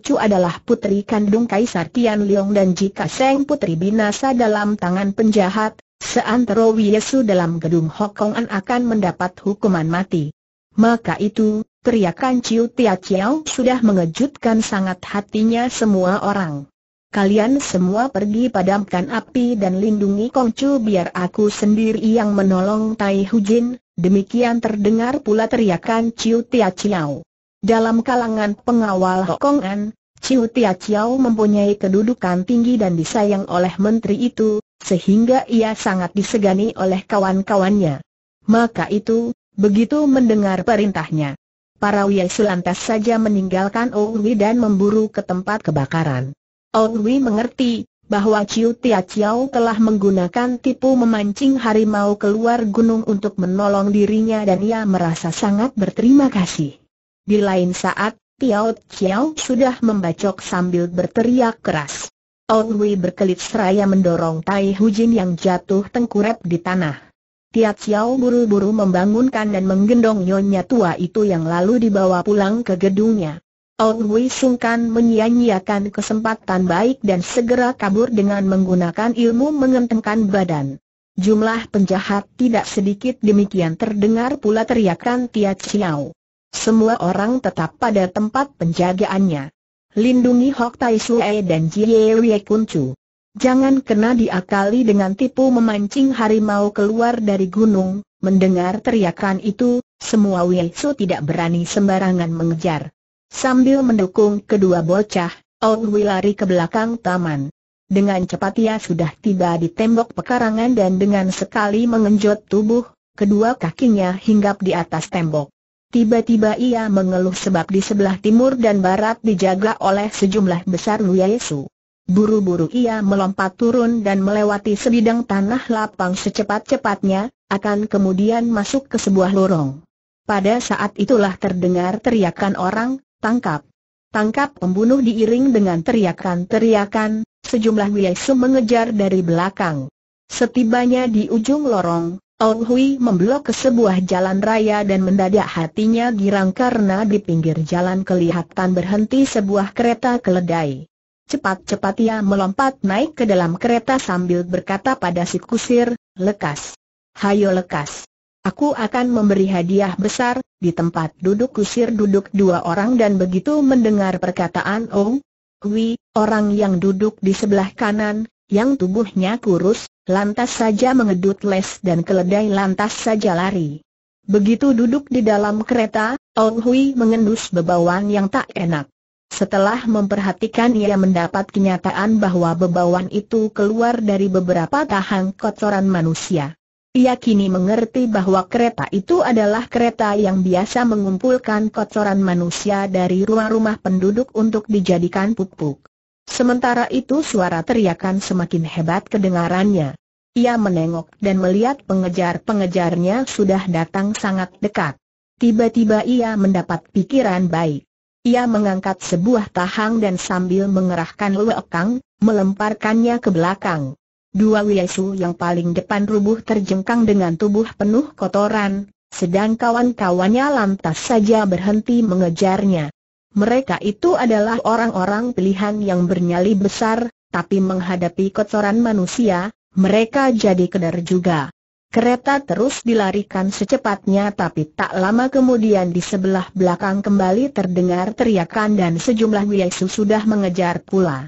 Speaker 1: Chu adalah putri kandung Kaisar Tian Liong dan jika Seng Putri binasa dalam tangan penjahat, seantero Wiesu dalam gedung Hokongan akan mendapat hukuman mati. Maka itu, teriakan Ciu Tia Ciao sudah mengejutkan sangat hatinya semua orang. Kalian semua pergi padamkan api dan lindungi Kong Chu biar aku sendiri yang menolong Tai Hu Jin. Demikian terdengar pula teriakan Ciu Tia Chiao. Dalam kalangan pengawal Hong An, Ciu Tia Chiao mempunyai kedudukan tinggi dan disayang oleh menteri itu, sehingga ia sangat disegani oleh kawan-kawannya. Maka itu, begitu mendengar perintahnya. Para Wei selantas saja meninggalkan Ouyi dan memburu ke tempat kebakaran. Ouyi mengerti, bahwa Ciu Tia Chiao telah menggunakan tipu memancing harimau keluar gunung untuk menolong dirinya dan ia merasa sangat berterima kasih. Di lain saat, Tiao Chiao sudah membacok sambil berteriak keras. Wei berkelit seraya mendorong Tai Hu Jin yang jatuh tengkurap di tanah. Tia Chiao buru-buru membangunkan dan menggendong nyonya tua itu yang lalu dibawa pulang ke gedungnya. Ong Hui sungkan menyia-nyiakan kesempatan baik dan segera kabur dengan menggunakan ilmu mengentengkan badan. Jumlah penjahat tidak sedikit demikian terdengar pula teriakan Tia Chiao. Semua orang tetap pada tempat penjagaannya. Lindungi Hok Tai Sue dan Jie Wei Kun Chu. Jangan kena diakali dengan tipu memancing harimau keluar dari gunung, mendengar teriakan itu, semua Wei Su tidak berani sembarangan mengejar. Sambil mendukung kedua bocah, Wi lari ke belakang taman. Dengan cepat ia sudah tiba di tembok pekarangan dan dengan sekali mengenjot tubuh, kedua kakinya hinggap di atas tembok. Tiba-tiba ia mengeluh sebab di sebelah timur dan barat dijaga oleh sejumlah besar Luyesu. Buru-buru ia melompat turun dan melewati sebidang tanah lapang secepat-cepatnya, akan kemudian masuk ke sebuah lorong. Pada saat itulah terdengar teriakan orang, tangkap. Tangkap pembunuh diiring dengan teriakan-teriakan, sejumlah Wiesu mengejar dari belakang. Setibanya di ujung lorong, Ong Hui memblok ke sebuah jalan raya dan mendadak hatinya girang karena di pinggir jalan kelihatan berhenti sebuah kereta keledai. Cepat-cepat ia melompat naik ke dalam kereta sambil berkata pada si kusir, lekas. Hayo lekas. Aku akan memberi hadiah besar, di tempat duduk kusir duduk dua orang dan begitu mendengar perkataan Ong Kui, orang yang duduk di sebelah kanan, yang tubuhnya kurus, lantas saja mengedut les dan keledai lantas saja lari. Begitu duduk di dalam kereta, Ong Hui mengendus bebauan yang tak enak. Setelah memperhatikan ia mendapat kenyataan bahwa bebauan itu keluar dari beberapa tahang kotoran manusia. Ia kini mengerti bahwa kereta itu adalah kereta yang biasa mengumpulkan kotoran manusia dari rumah-rumah penduduk untuk dijadikan pupuk. Sementara itu suara teriakan semakin hebat kedengarannya. Ia menengok dan melihat pengejar-pengejarnya sudah datang sangat dekat. Tiba-tiba ia mendapat pikiran baik. Ia mengangkat sebuah tahang dan sambil mengerahkan luekang, melemparkannya ke belakang. Dua Wiesu yang paling depan rubuh terjengkang dengan tubuh penuh kotoran, sedang kawan-kawannya lantas saja berhenti mengejarnya. Mereka itu adalah orang-orang pilihan yang bernyali besar, tapi menghadapi kotoran manusia, mereka jadi kedar juga. Kereta terus dilarikan secepatnya tapi tak lama kemudian di sebelah belakang kembali terdengar teriakan dan sejumlah Wiesu sudah mengejar pula.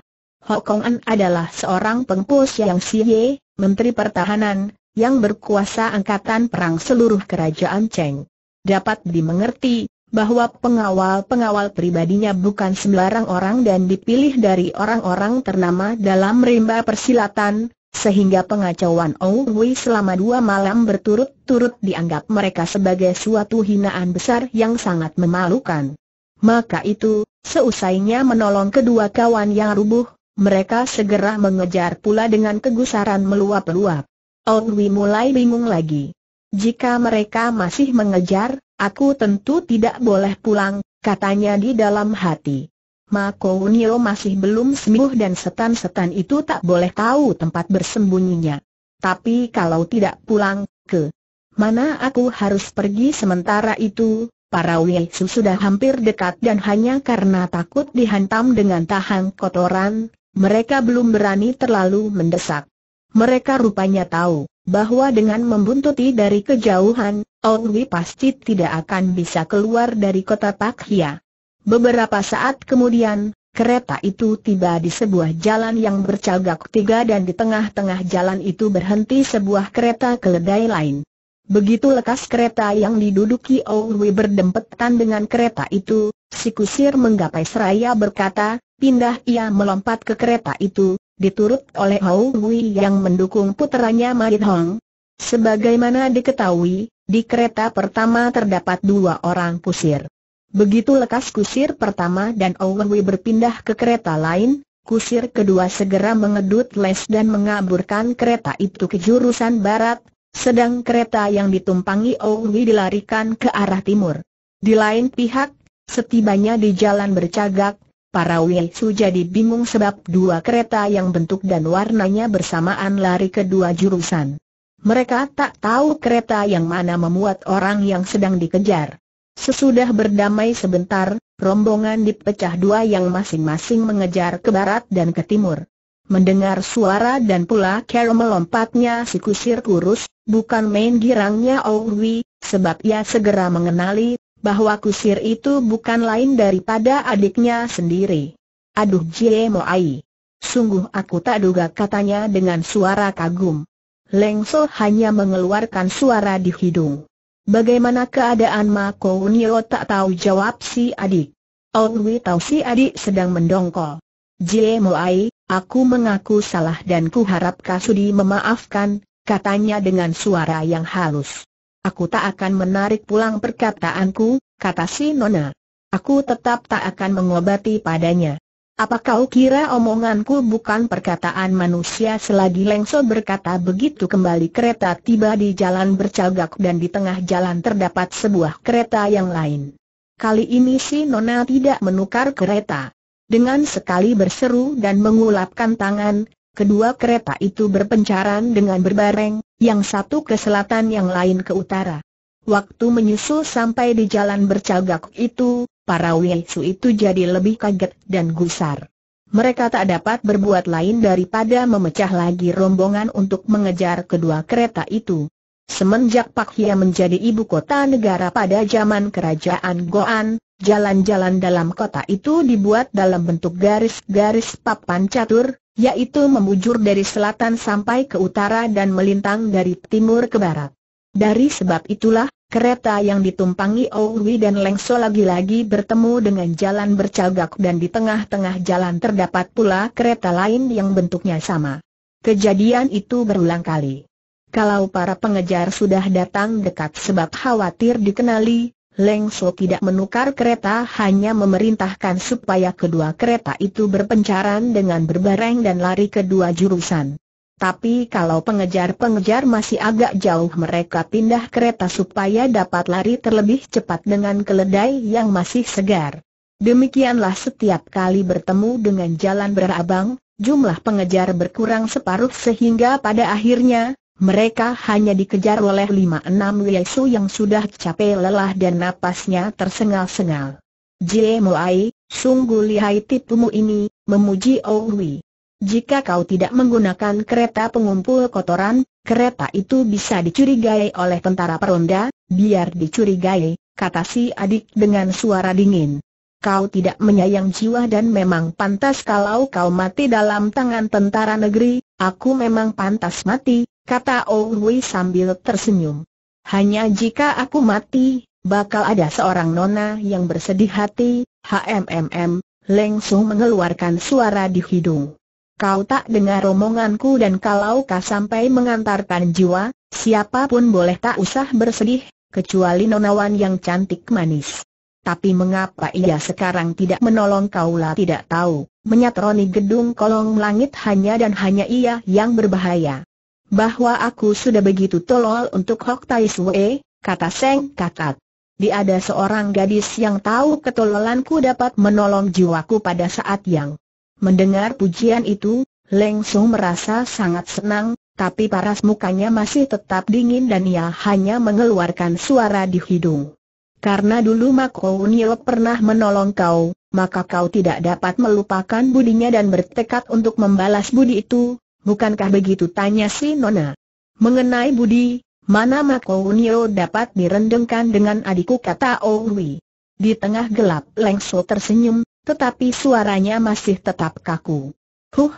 Speaker 1: Ho An adalah seorang pengpus yang siye, Menteri Pertahanan, yang berkuasa angkatan perang seluruh kerajaan Cheng. Dapat dimengerti, bahwa pengawal-pengawal pribadinya bukan sembarang orang dan dipilih dari orang-orang ternama dalam rimba persilatan, sehingga pengacauan Ong Wei selama dua malam berturut-turut dianggap mereka sebagai suatu hinaan besar yang sangat memalukan. Maka itu, seusainya menolong kedua kawan yang rubuh, mereka segera mengejar pula dengan kegusaran meluap-luap. Onwi mulai bingung lagi. Jika mereka masih mengejar, aku tentu tidak boleh pulang, katanya di dalam hati. Mako Unio masih belum sembuh dan setan-setan itu tak boleh tahu tempat bersembunyinya. Tapi kalau tidak pulang, ke mana aku harus pergi sementara itu? Para Wei sudah hampir dekat dan hanya karena takut dihantam dengan tahan kotoran, mereka belum berani terlalu mendesak. Mereka rupanya tahu bahwa dengan membuntuti dari kejauhan, Ongwi pasti tidak akan bisa keluar dari kota Pakhia. Beberapa saat kemudian, kereta itu tiba di sebuah jalan yang bercagak tiga dan di tengah-tengah jalan itu berhenti sebuah kereta keledai lain. Begitu lekas kereta yang diduduki Ongwi berdempetan dengan kereta itu, si kusir menggapai seraya berkata, Pindah ia melompat ke kereta itu, diturut oleh Hou Hui yang mendukung puteranya Marit Hong. Sebagaimana diketahui, di kereta pertama terdapat dua orang kusir. Begitu lekas kusir pertama dan Hou Hui berpindah ke kereta lain, kusir kedua segera mengedut les dan mengaburkan kereta itu ke jurusan barat, sedang kereta yang ditumpangi Owi dilarikan ke arah timur. Di lain pihak, setibanya di jalan bercagak, Para Chu jadi bingung sebab dua kereta yang bentuk dan warnanya bersamaan lari ke dua jurusan. Mereka tak tahu kereta yang mana memuat orang yang sedang dikejar. Sesudah berdamai sebentar, rombongan dipecah dua yang masing-masing mengejar ke barat dan ke timur. Mendengar suara dan pula Carol melompatnya si kusir kurus, bukan main girangnya Owi, sebab ia segera mengenali bahwa kusir itu bukan lain daripada adiknya sendiri. Aduh Jie Ai. Sungguh aku tak duga katanya dengan suara kagum. Leng So hanya mengeluarkan suara di hidung. Bagaimana keadaan Ma Nio tak tahu jawab si adik. Wei tahu si adik sedang mendongkol. Jie Ai, aku mengaku salah dan ku harap Kasudi memaafkan, katanya dengan suara yang halus. Aku tak akan menarik pulang perkataanku, kata si Nona. Aku tetap tak akan mengobati padanya. Apa kau kira omonganku bukan perkataan manusia selagi Lengso berkata begitu kembali kereta tiba di jalan bercagak dan di tengah jalan terdapat sebuah kereta yang lain. Kali ini si Nona tidak menukar kereta. Dengan sekali berseru dan mengulapkan tangan, Kedua kereta itu berpencaran dengan berbareng, yang satu ke selatan yang lain ke utara. Waktu menyusul sampai di jalan bercagak itu, para Wilsu itu jadi lebih kaget dan gusar. Mereka tak dapat berbuat lain daripada memecah lagi rombongan untuk mengejar kedua kereta itu. Semenjak Pakhia menjadi ibu kota negara pada zaman kerajaan Goan, jalan-jalan dalam kota itu dibuat dalam bentuk garis-garis papan catur, yaitu memujur dari selatan sampai ke utara dan melintang dari timur ke barat. Dari sebab itulah, kereta yang ditumpangi Owi dan Lengso lagi-lagi bertemu dengan jalan bercagak dan di tengah-tengah jalan terdapat pula kereta lain yang bentuknya sama. Kejadian itu berulang kali. Kalau para pengejar sudah datang dekat sebab khawatir dikenali, Leng tidak menukar kereta hanya memerintahkan supaya kedua kereta itu berpencaran dengan berbareng dan lari kedua jurusan. Tapi kalau pengejar-pengejar masih agak jauh mereka pindah kereta supaya dapat lari terlebih cepat dengan keledai yang masih segar. Demikianlah setiap kali bertemu dengan jalan berabang, jumlah pengejar berkurang separuh sehingga pada akhirnya, mereka hanya dikejar oleh lima enam Yesu yang sudah capek lelah dan napasnya tersengal-sengal. Jie Moai, sungguh lihai tipumu ini, memuji Owi. Oh Jika kau tidak menggunakan kereta pengumpul kotoran, kereta itu bisa dicurigai oleh tentara peronda, biar dicurigai, kata si adik dengan suara dingin. Kau tidak menyayang jiwa dan memang pantas kalau kau mati dalam tangan tentara negeri, aku memang pantas mati, kata Ohui sambil tersenyum. Hanya jika aku mati, bakal ada seorang nona yang bersedih hati, HMMM, Leng Su mengeluarkan suara di hidung. Kau tak dengar omonganku dan kalau kau sampai mengantarkan jiwa, siapapun boleh tak usah bersedih, kecuali nonawan yang cantik manis. Tapi mengapa ia sekarang tidak menolong kaulah tidak tahu, menyatroni gedung kolong langit hanya dan hanya ia yang berbahaya bahwa aku sudah begitu tolol untuk Hok Tai Sue, kata Seng Kakak. Di ada seorang gadis yang tahu ketololanku dapat menolong jiwaku pada saat yang mendengar pujian itu, Leng Su merasa sangat senang, tapi paras mukanya masih tetap dingin dan ia hanya mengeluarkan suara di hidung. Karena dulu Mako Unyo pernah menolong kau, maka kau tidak dapat melupakan budinya dan bertekad untuk membalas budi itu, bukankah begitu tanya si Nona. Mengenai Budi, mana Mako Unio dapat direndengkan dengan adikku kata Owi. Oh Di tengah gelap Lengso tersenyum, tetapi suaranya masih tetap kaku. Huh,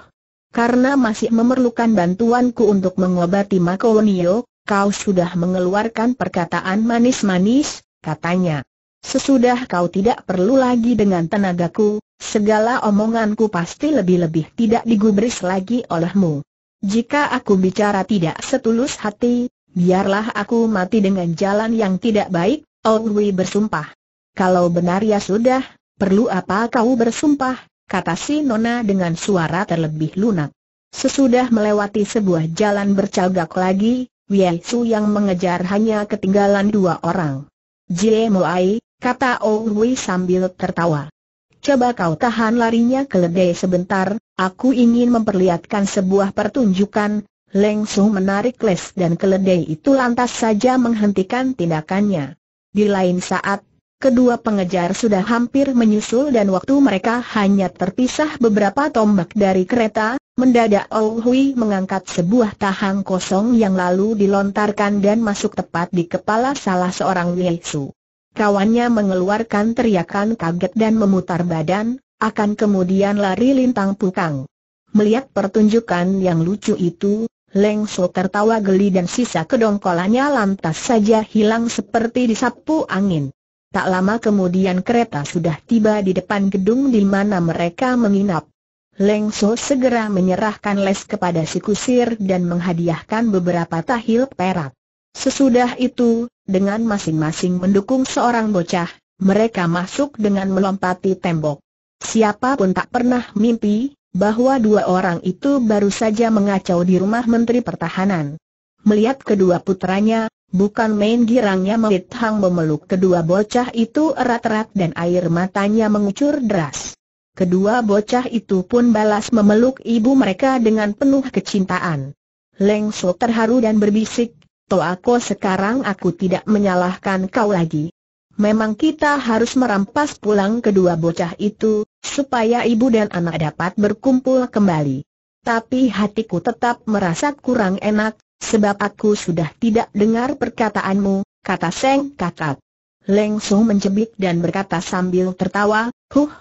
Speaker 1: karena masih memerlukan bantuanku untuk mengobati Mako Unio, kau sudah mengeluarkan perkataan manis-manis, katanya. Sesudah kau tidak perlu lagi dengan tenagaku, Segala omonganku pasti lebih-lebih tidak digubris lagi olehmu. Jika aku bicara tidak setulus hati, biarlah aku mati dengan jalan yang tidak baik, Wei bersumpah. Kalau benar ya sudah, perlu apa kau bersumpah, kata si Nona dengan suara terlebih lunak. Sesudah melewati sebuah jalan bercagak lagi, Wei Su yang mengejar hanya ketinggalan dua orang. Jie Moai, kata Wei sambil tertawa. Coba kau tahan larinya keledai sebentar, aku ingin memperlihatkan sebuah pertunjukan. Leng Su menarik les dan keledai itu lantas saja menghentikan tindakannya. Di lain saat, kedua pengejar sudah hampir menyusul dan waktu mereka hanya terpisah beberapa tombak dari kereta, mendadak Ou Hui mengangkat sebuah tahang kosong yang lalu dilontarkan dan masuk tepat di kepala salah seorang Wei Su. Kawannya mengeluarkan teriakan kaget dan memutar badan, akan kemudian lari lintang pukang. Melihat pertunjukan yang lucu itu, Leng So tertawa geli dan sisa kedongkolannya lantas saja hilang seperti disapu angin. Tak lama kemudian kereta sudah tiba di depan gedung di mana mereka menginap. Leng So segera menyerahkan les kepada si kusir dan menghadiahkan beberapa tahil perak. Sesudah itu, dengan masing-masing mendukung seorang bocah, mereka masuk dengan melompati tembok. Siapa pun tak pernah mimpi, bahwa dua orang itu baru saja mengacau di rumah Menteri Pertahanan. Melihat kedua putranya, bukan main girangnya Melit Hang memeluk kedua bocah itu erat-erat dan air matanya mengucur deras. Kedua bocah itu pun balas memeluk ibu mereka dengan penuh kecintaan. Leng So terharu dan berbisik, aku sekarang aku tidak menyalahkan kau lagi. Memang kita harus merampas pulang kedua bocah itu, supaya ibu dan anak dapat berkumpul kembali. Tapi hatiku tetap merasa kurang enak, sebab aku sudah tidak dengar perkataanmu, kata Seng Kakak. Leng Su mencebik dan berkata sambil tertawa, Huh,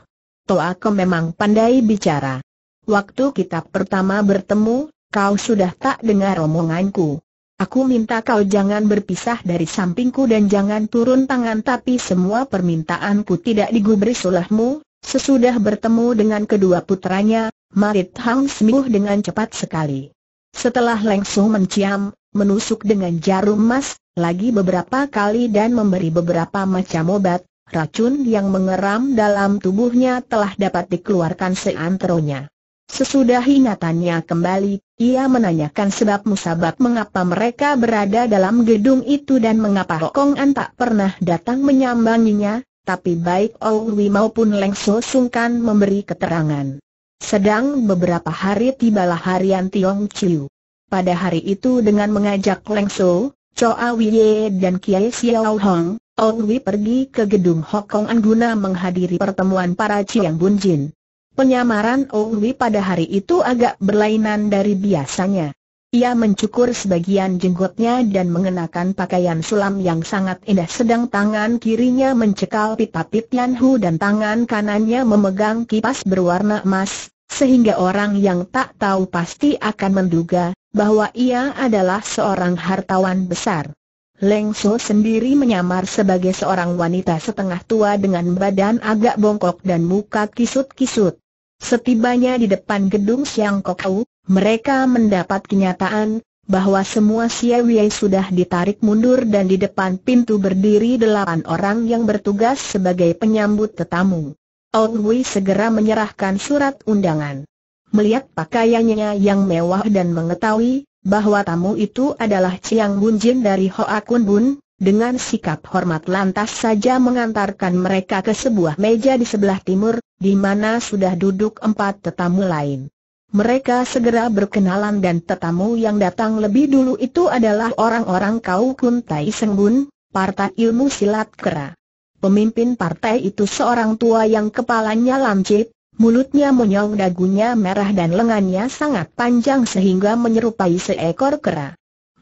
Speaker 1: aku memang pandai bicara. Waktu kita pertama bertemu, kau sudah tak dengar omonganku. Aku minta kau jangan berpisah dari sampingku dan jangan turun tangan tapi semua permintaanku tidak digubris olehmu. Sesudah bertemu dengan kedua putranya, Marit Hang sembuh dengan cepat sekali. Setelah langsung menciam, menusuk dengan jarum emas, lagi beberapa kali dan memberi beberapa macam obat, racun yang mengeram dalam tubuhnya telah dapat dikeluarkan seantronya. Sesudah ingatannya kembali, ia menanyakan sebab musabab mengapa mereka berada dalam gedung itu dan mengapa Hokong An tak pernah datang menyambanginya, tapi baik Owi maupun Leng So sungkan memberi keterangan. Sedang beberapa hari tibalah harian Tiong Chiu. Pada hari itu dengan mengajak Leng So, Choa Wiye dan Kiai Xiao Hong, Owi pergi ke gedung Hokong An guna menghadiri pertemuan para Chiang Bunjin. Penyamaran Owi pada hari itu agak berlainan dari biasanya. Ia mencukur sebagian jenggotnya dan mengenakan pakaian sulam yang sangat indah sedang tangan kirinya mencekal pipa pipian Hu dan tangan kanannya memegang kipas berwarna emas, sehingga orang yang tak tahu pasti akan menduga bahwa ia adalah seorang hartawan besar. Leng So sendiri menyamar sebagai seorang wanita setengah tua dengan badan agak bongkok dan muka kisut-kisut. Setibanya di depan gedung Siang Kokau, mereka mendapat kenyataan bahwa semua Siawiai sudah ditarik mundur dan di depan pintu berdiri delapan orang yang bertugas sebagai penyambut tetamu. Ong Wei segera menyerahkan surat undangan. Melihat pakaiannya yang mewah dan mengetahui bahwa tamu itu adalah Chiang Bunjin dari Hoa Kun Bun, dengan sikap hormat lantas saja mengantarkan mereka ke sebuah meja di sebelah timur, di mana sudah duduk empat tetamu lain. Mereka segera berkenalan dan tetamu yang datang lebih dulu itu adalah orang-orang Kau Kuntai bun Partai Ilmu Silat Kera. Pemimpin partai itu seorang tua yang kepalanya lancip, mulutnya monyong dagunya merah dan lengannya sangat panjang sehingga menyerupai seekor kera.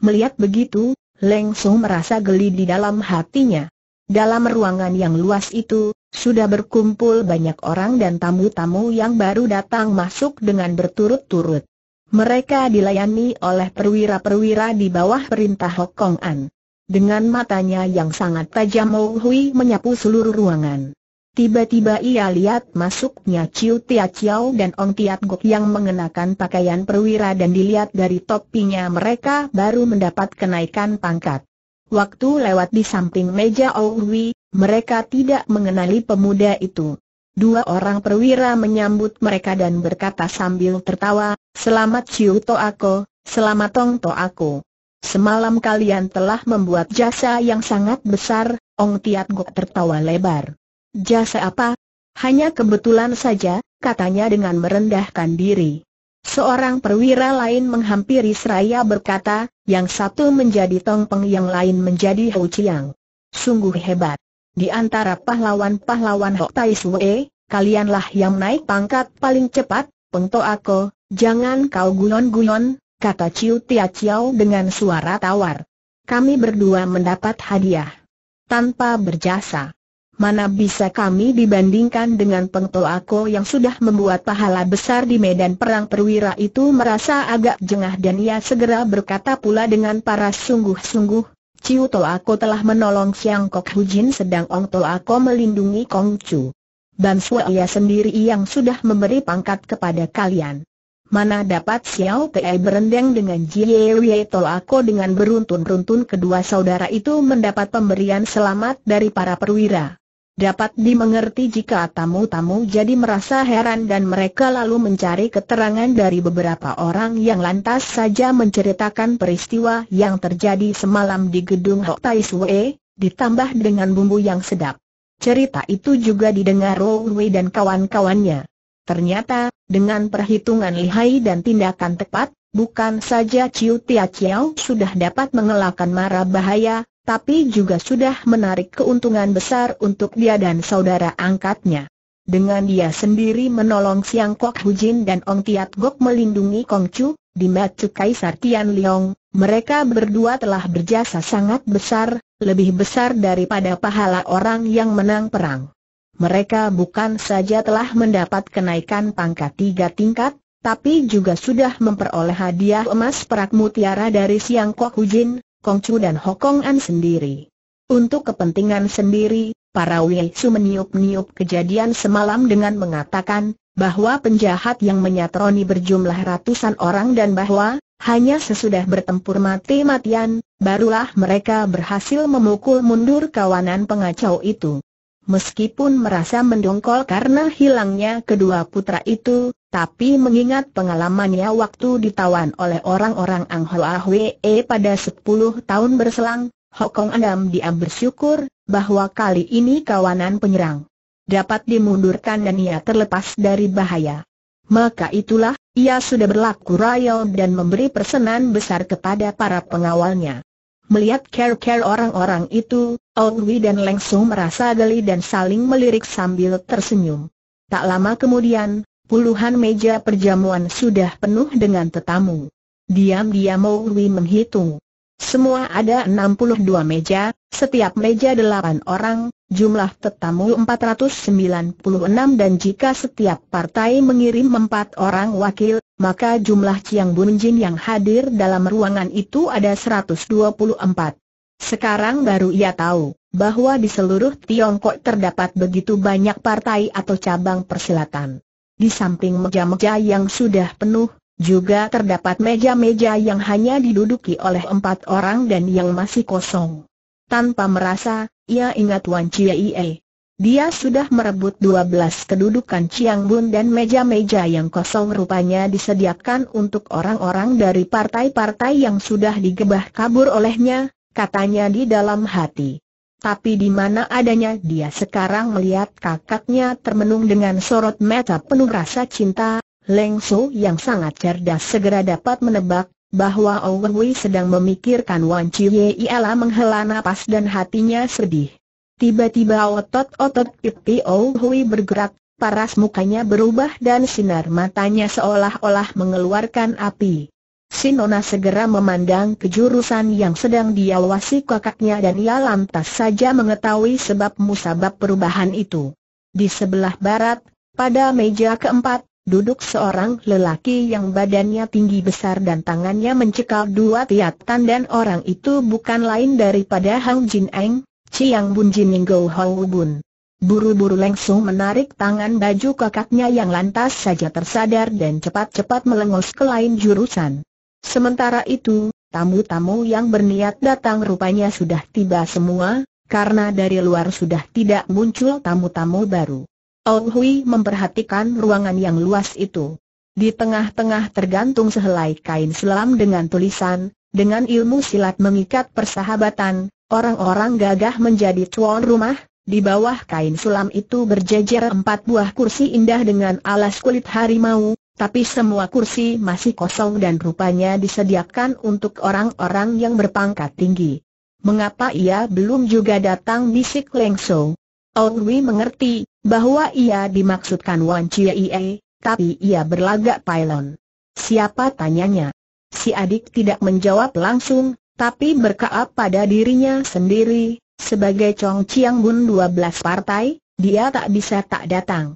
Speaker 1: Melihat begitu, Leng Su merasa geli di dalam hatinya. Dalam ruangan yang luas itu, sudah berkumpul banyak orang dan tamu-tamu yang baru datang masuk dengan berturut-turut. Mereka dilayani oleh perwira-perwira di bawah perintah Hokong An. Dengan matanya yang sangat tajam Mou Hui menyapu seluruh ruangan. Tiba-tiba ia lihat masuknya Chiu Tia Chiao dan Ong Tiat Gok yang mengenakan pakaian perwira dan dilihat dari topinya mereka baru mendapat kenaikan pangkat. Waktu lewat di samping meja Ouwi, mereka tidak mengenali pemuda itu. Dua orang perwira menyambut mereka dan berkata sambil tertawa, Selamat Chiu To Ako, selamat Ong To Ako. Semalam kalian telah membuat jasa yang sangat besar, Ong Tiat Gok tertawa lebar. Jasa apa? Hanya kebetulan saja, katanya dengan merendahkan diri. Seorang perwira lain menghampiri seraya berkata, yang satu menjadi Tongpeng yang lain menjadi Hou Chiang. Sungguh hebat. Di antara pahlawan-pahlawan Hok Tai Sue, kalianlah yang naik pangkat paling cepat, Pengto Ako, jangan kau guyon-guyon, kata Ciu Tia Chiao dengan suara tawar. Kami berdua mendapat hadiah. Tanpa berjasa mana bisa kami dibandingkan dengan pengtol aku yang sudah membuat pahala besar di medan perang perwira itu merasa agak jengah dan ia segera berkata pula dengan paras sungguh-sungguh, Ciu Tol aku telah menolong Siang Kok Hujin sedang Ong Tol aku melindungi Kong dan Bansua ia sendiri yang sudah memberi pangkat kepada kalian. Mana dapat Xiao Tei berendeng dengan Jie Wei Tolako dengan beruntun beruntun kedua saudara itu mendapat pemberian selamat dari para perwira. Dapat dimengerti jika tamu-tamu jadi merasa heran dan mereka lalu mencari keterangan dari beberapa orang yang lantas saja menceritakan peristiwa yang terjadi semalam di gedung Hok Tai Sue, ditambah dengan bumbu yang sedap. Cerita itu juga didengar Rowe dan kawan-kawannya. Ternyata, dengan perhitungan lihai dan tindakan tepat, bukan saja Ciu Tia Chiao sudah dapat mengelakkan mara bahaya, tapi juga sudah menarik keuntungan besar untuk dia dan saudara angkatnya. Dengan dia sendiri menolong Siang Kok Jin dan Ong Tiat Gok melindungi Kong Chu, di Matu Kaisar Tian Leong, mereka berdua telah berjasa sangat besar, lebih besar daripada pahala orang yang menang perang. Mereka bukan saja telah mendapat kenaikan pangkat tiga tingkat, tapi juga sudah memperoleh hadiah emas perak mutiara dari Siang Kok Jin. Kongcu dan Hokong An sendiri. Untuk kepentingan sendiri, para Wei Su meniup-niup kejadian semalam dengan mengatakan bahwa penjahat yang menyatroni berjumlah ratusan orang dan bahwa hanya sesudah bertempur mati-matian, barulah mereka berhasil memukul mundur kawanan pengacau itu. Meskipun merasa mendongkol karena hilangnya kedua putra itu, tapi mengingat pengalamannya waktu ditawan oleh orang-orang Ang Hoa Hwee pada 10 tahun berselang, Hokong Andam diam bersyukur bahwa kali ini kawanan penyerang dapat dimundurkan dan ia terlepas dari bahaya. Maka itulah, ia sudah berlaku royal dan memberi persenan besar kepada para pengawalnya. Melihat care-care orang-orang itu, Ongwi dan Leng Su merasa geli dan saling melirik sambil tersenyum. Tak lama kemudian, Puluhan meja perjamuan sudah penuh dengan tetamu. Diam-diam Wei menghitung. Semua ada 62 meja, setiap meja 8 orang, jumlah tetamu 496 dan jika setiap partai mengirim empat orang wakil, maka jumlah Chiang Bun yang hadir dalam ruangan itu ada 124. Sekarang baru ia tahu bahwa di seluruh Tiongkok terdapat begitu banyak partai atau cabang persilatan. Di samping meja-meja yang sudah penuh, juga terdapat meja-meja yang hanya diduduki oleh empat orang dan yang masih kosong. Tanpa merasa, ia ingat Wan Chiaie. Dia sudah merebut 12 kedudukan Chiang Bun dan meja-meja yang kosong rupanya disediakan untuk orang-orang dari partai-partai yang sudah digebah kabur olehnya, katanya di dalam hati. Tapi di mana adanya dia sekarang melihat kakaknya termenung dengan sorot mata penuh rasa cinta, Leng So yang sangat cerdas segera dapat menebak bahwa Owen Wei sedang memikirkan Wan Chie Ia menghela nafas dan hatinya sedih. Tiba-tiba otot-otot pipi Owen Wei bergerak, paras mukanya berubah dan sinar matanya seolah-olah mengeluarkan api. Sinona segera memandang ke jurusan yang sedang diawasi kakaknya dan ia lantas saja mengetahui sebab musabab perubahan itu. Di sebelah barat, pada meja keempat, duduk seorang lelaki yang badannya tinggi besar dan tangannya mencekal dua tiatan dan orang itu bukan lain daripada Hang Jin Eng, Chiang Bun Jin Hou Bun. Buru-buru langsung menarik tangan baju kakaknya yang lantas saja tersadar dan cepat-cepat melengos ke lain jurusan. Sementara itu, tamu-tamu yang berniat datang rupanya sudah tiba semua, karena dari luar sudah tidak muncul tamu-tamu baru. Oh Hui memperhatikan ruangan yang luas itu. Di tengah-tengah tergantung sehelai kain selam dengan tulisan, dengan ilmu silat mengikat persahabatan, orang-orang gagah menjadi tuan rumah, di bawah kain selam itu berjejer empat buah kursi indah dengan alas kulit harimau, tapi semua kursi masih kosong dan rupanya disediakan untuk orang-orang yang berpangkat tinggi. Mengapa ia belum juga datang bisik Leng Shou? mengerti bahwa ia dimaksudkan Wan Ie, tapi ia berlagak pailon. Siapa tanyanya? Si adik tidak menjawab langsung, tapi berkaap pada dirinya sendiri, sebagai Chong Chiang Bun 12 partai, dia tak bisa tak datang.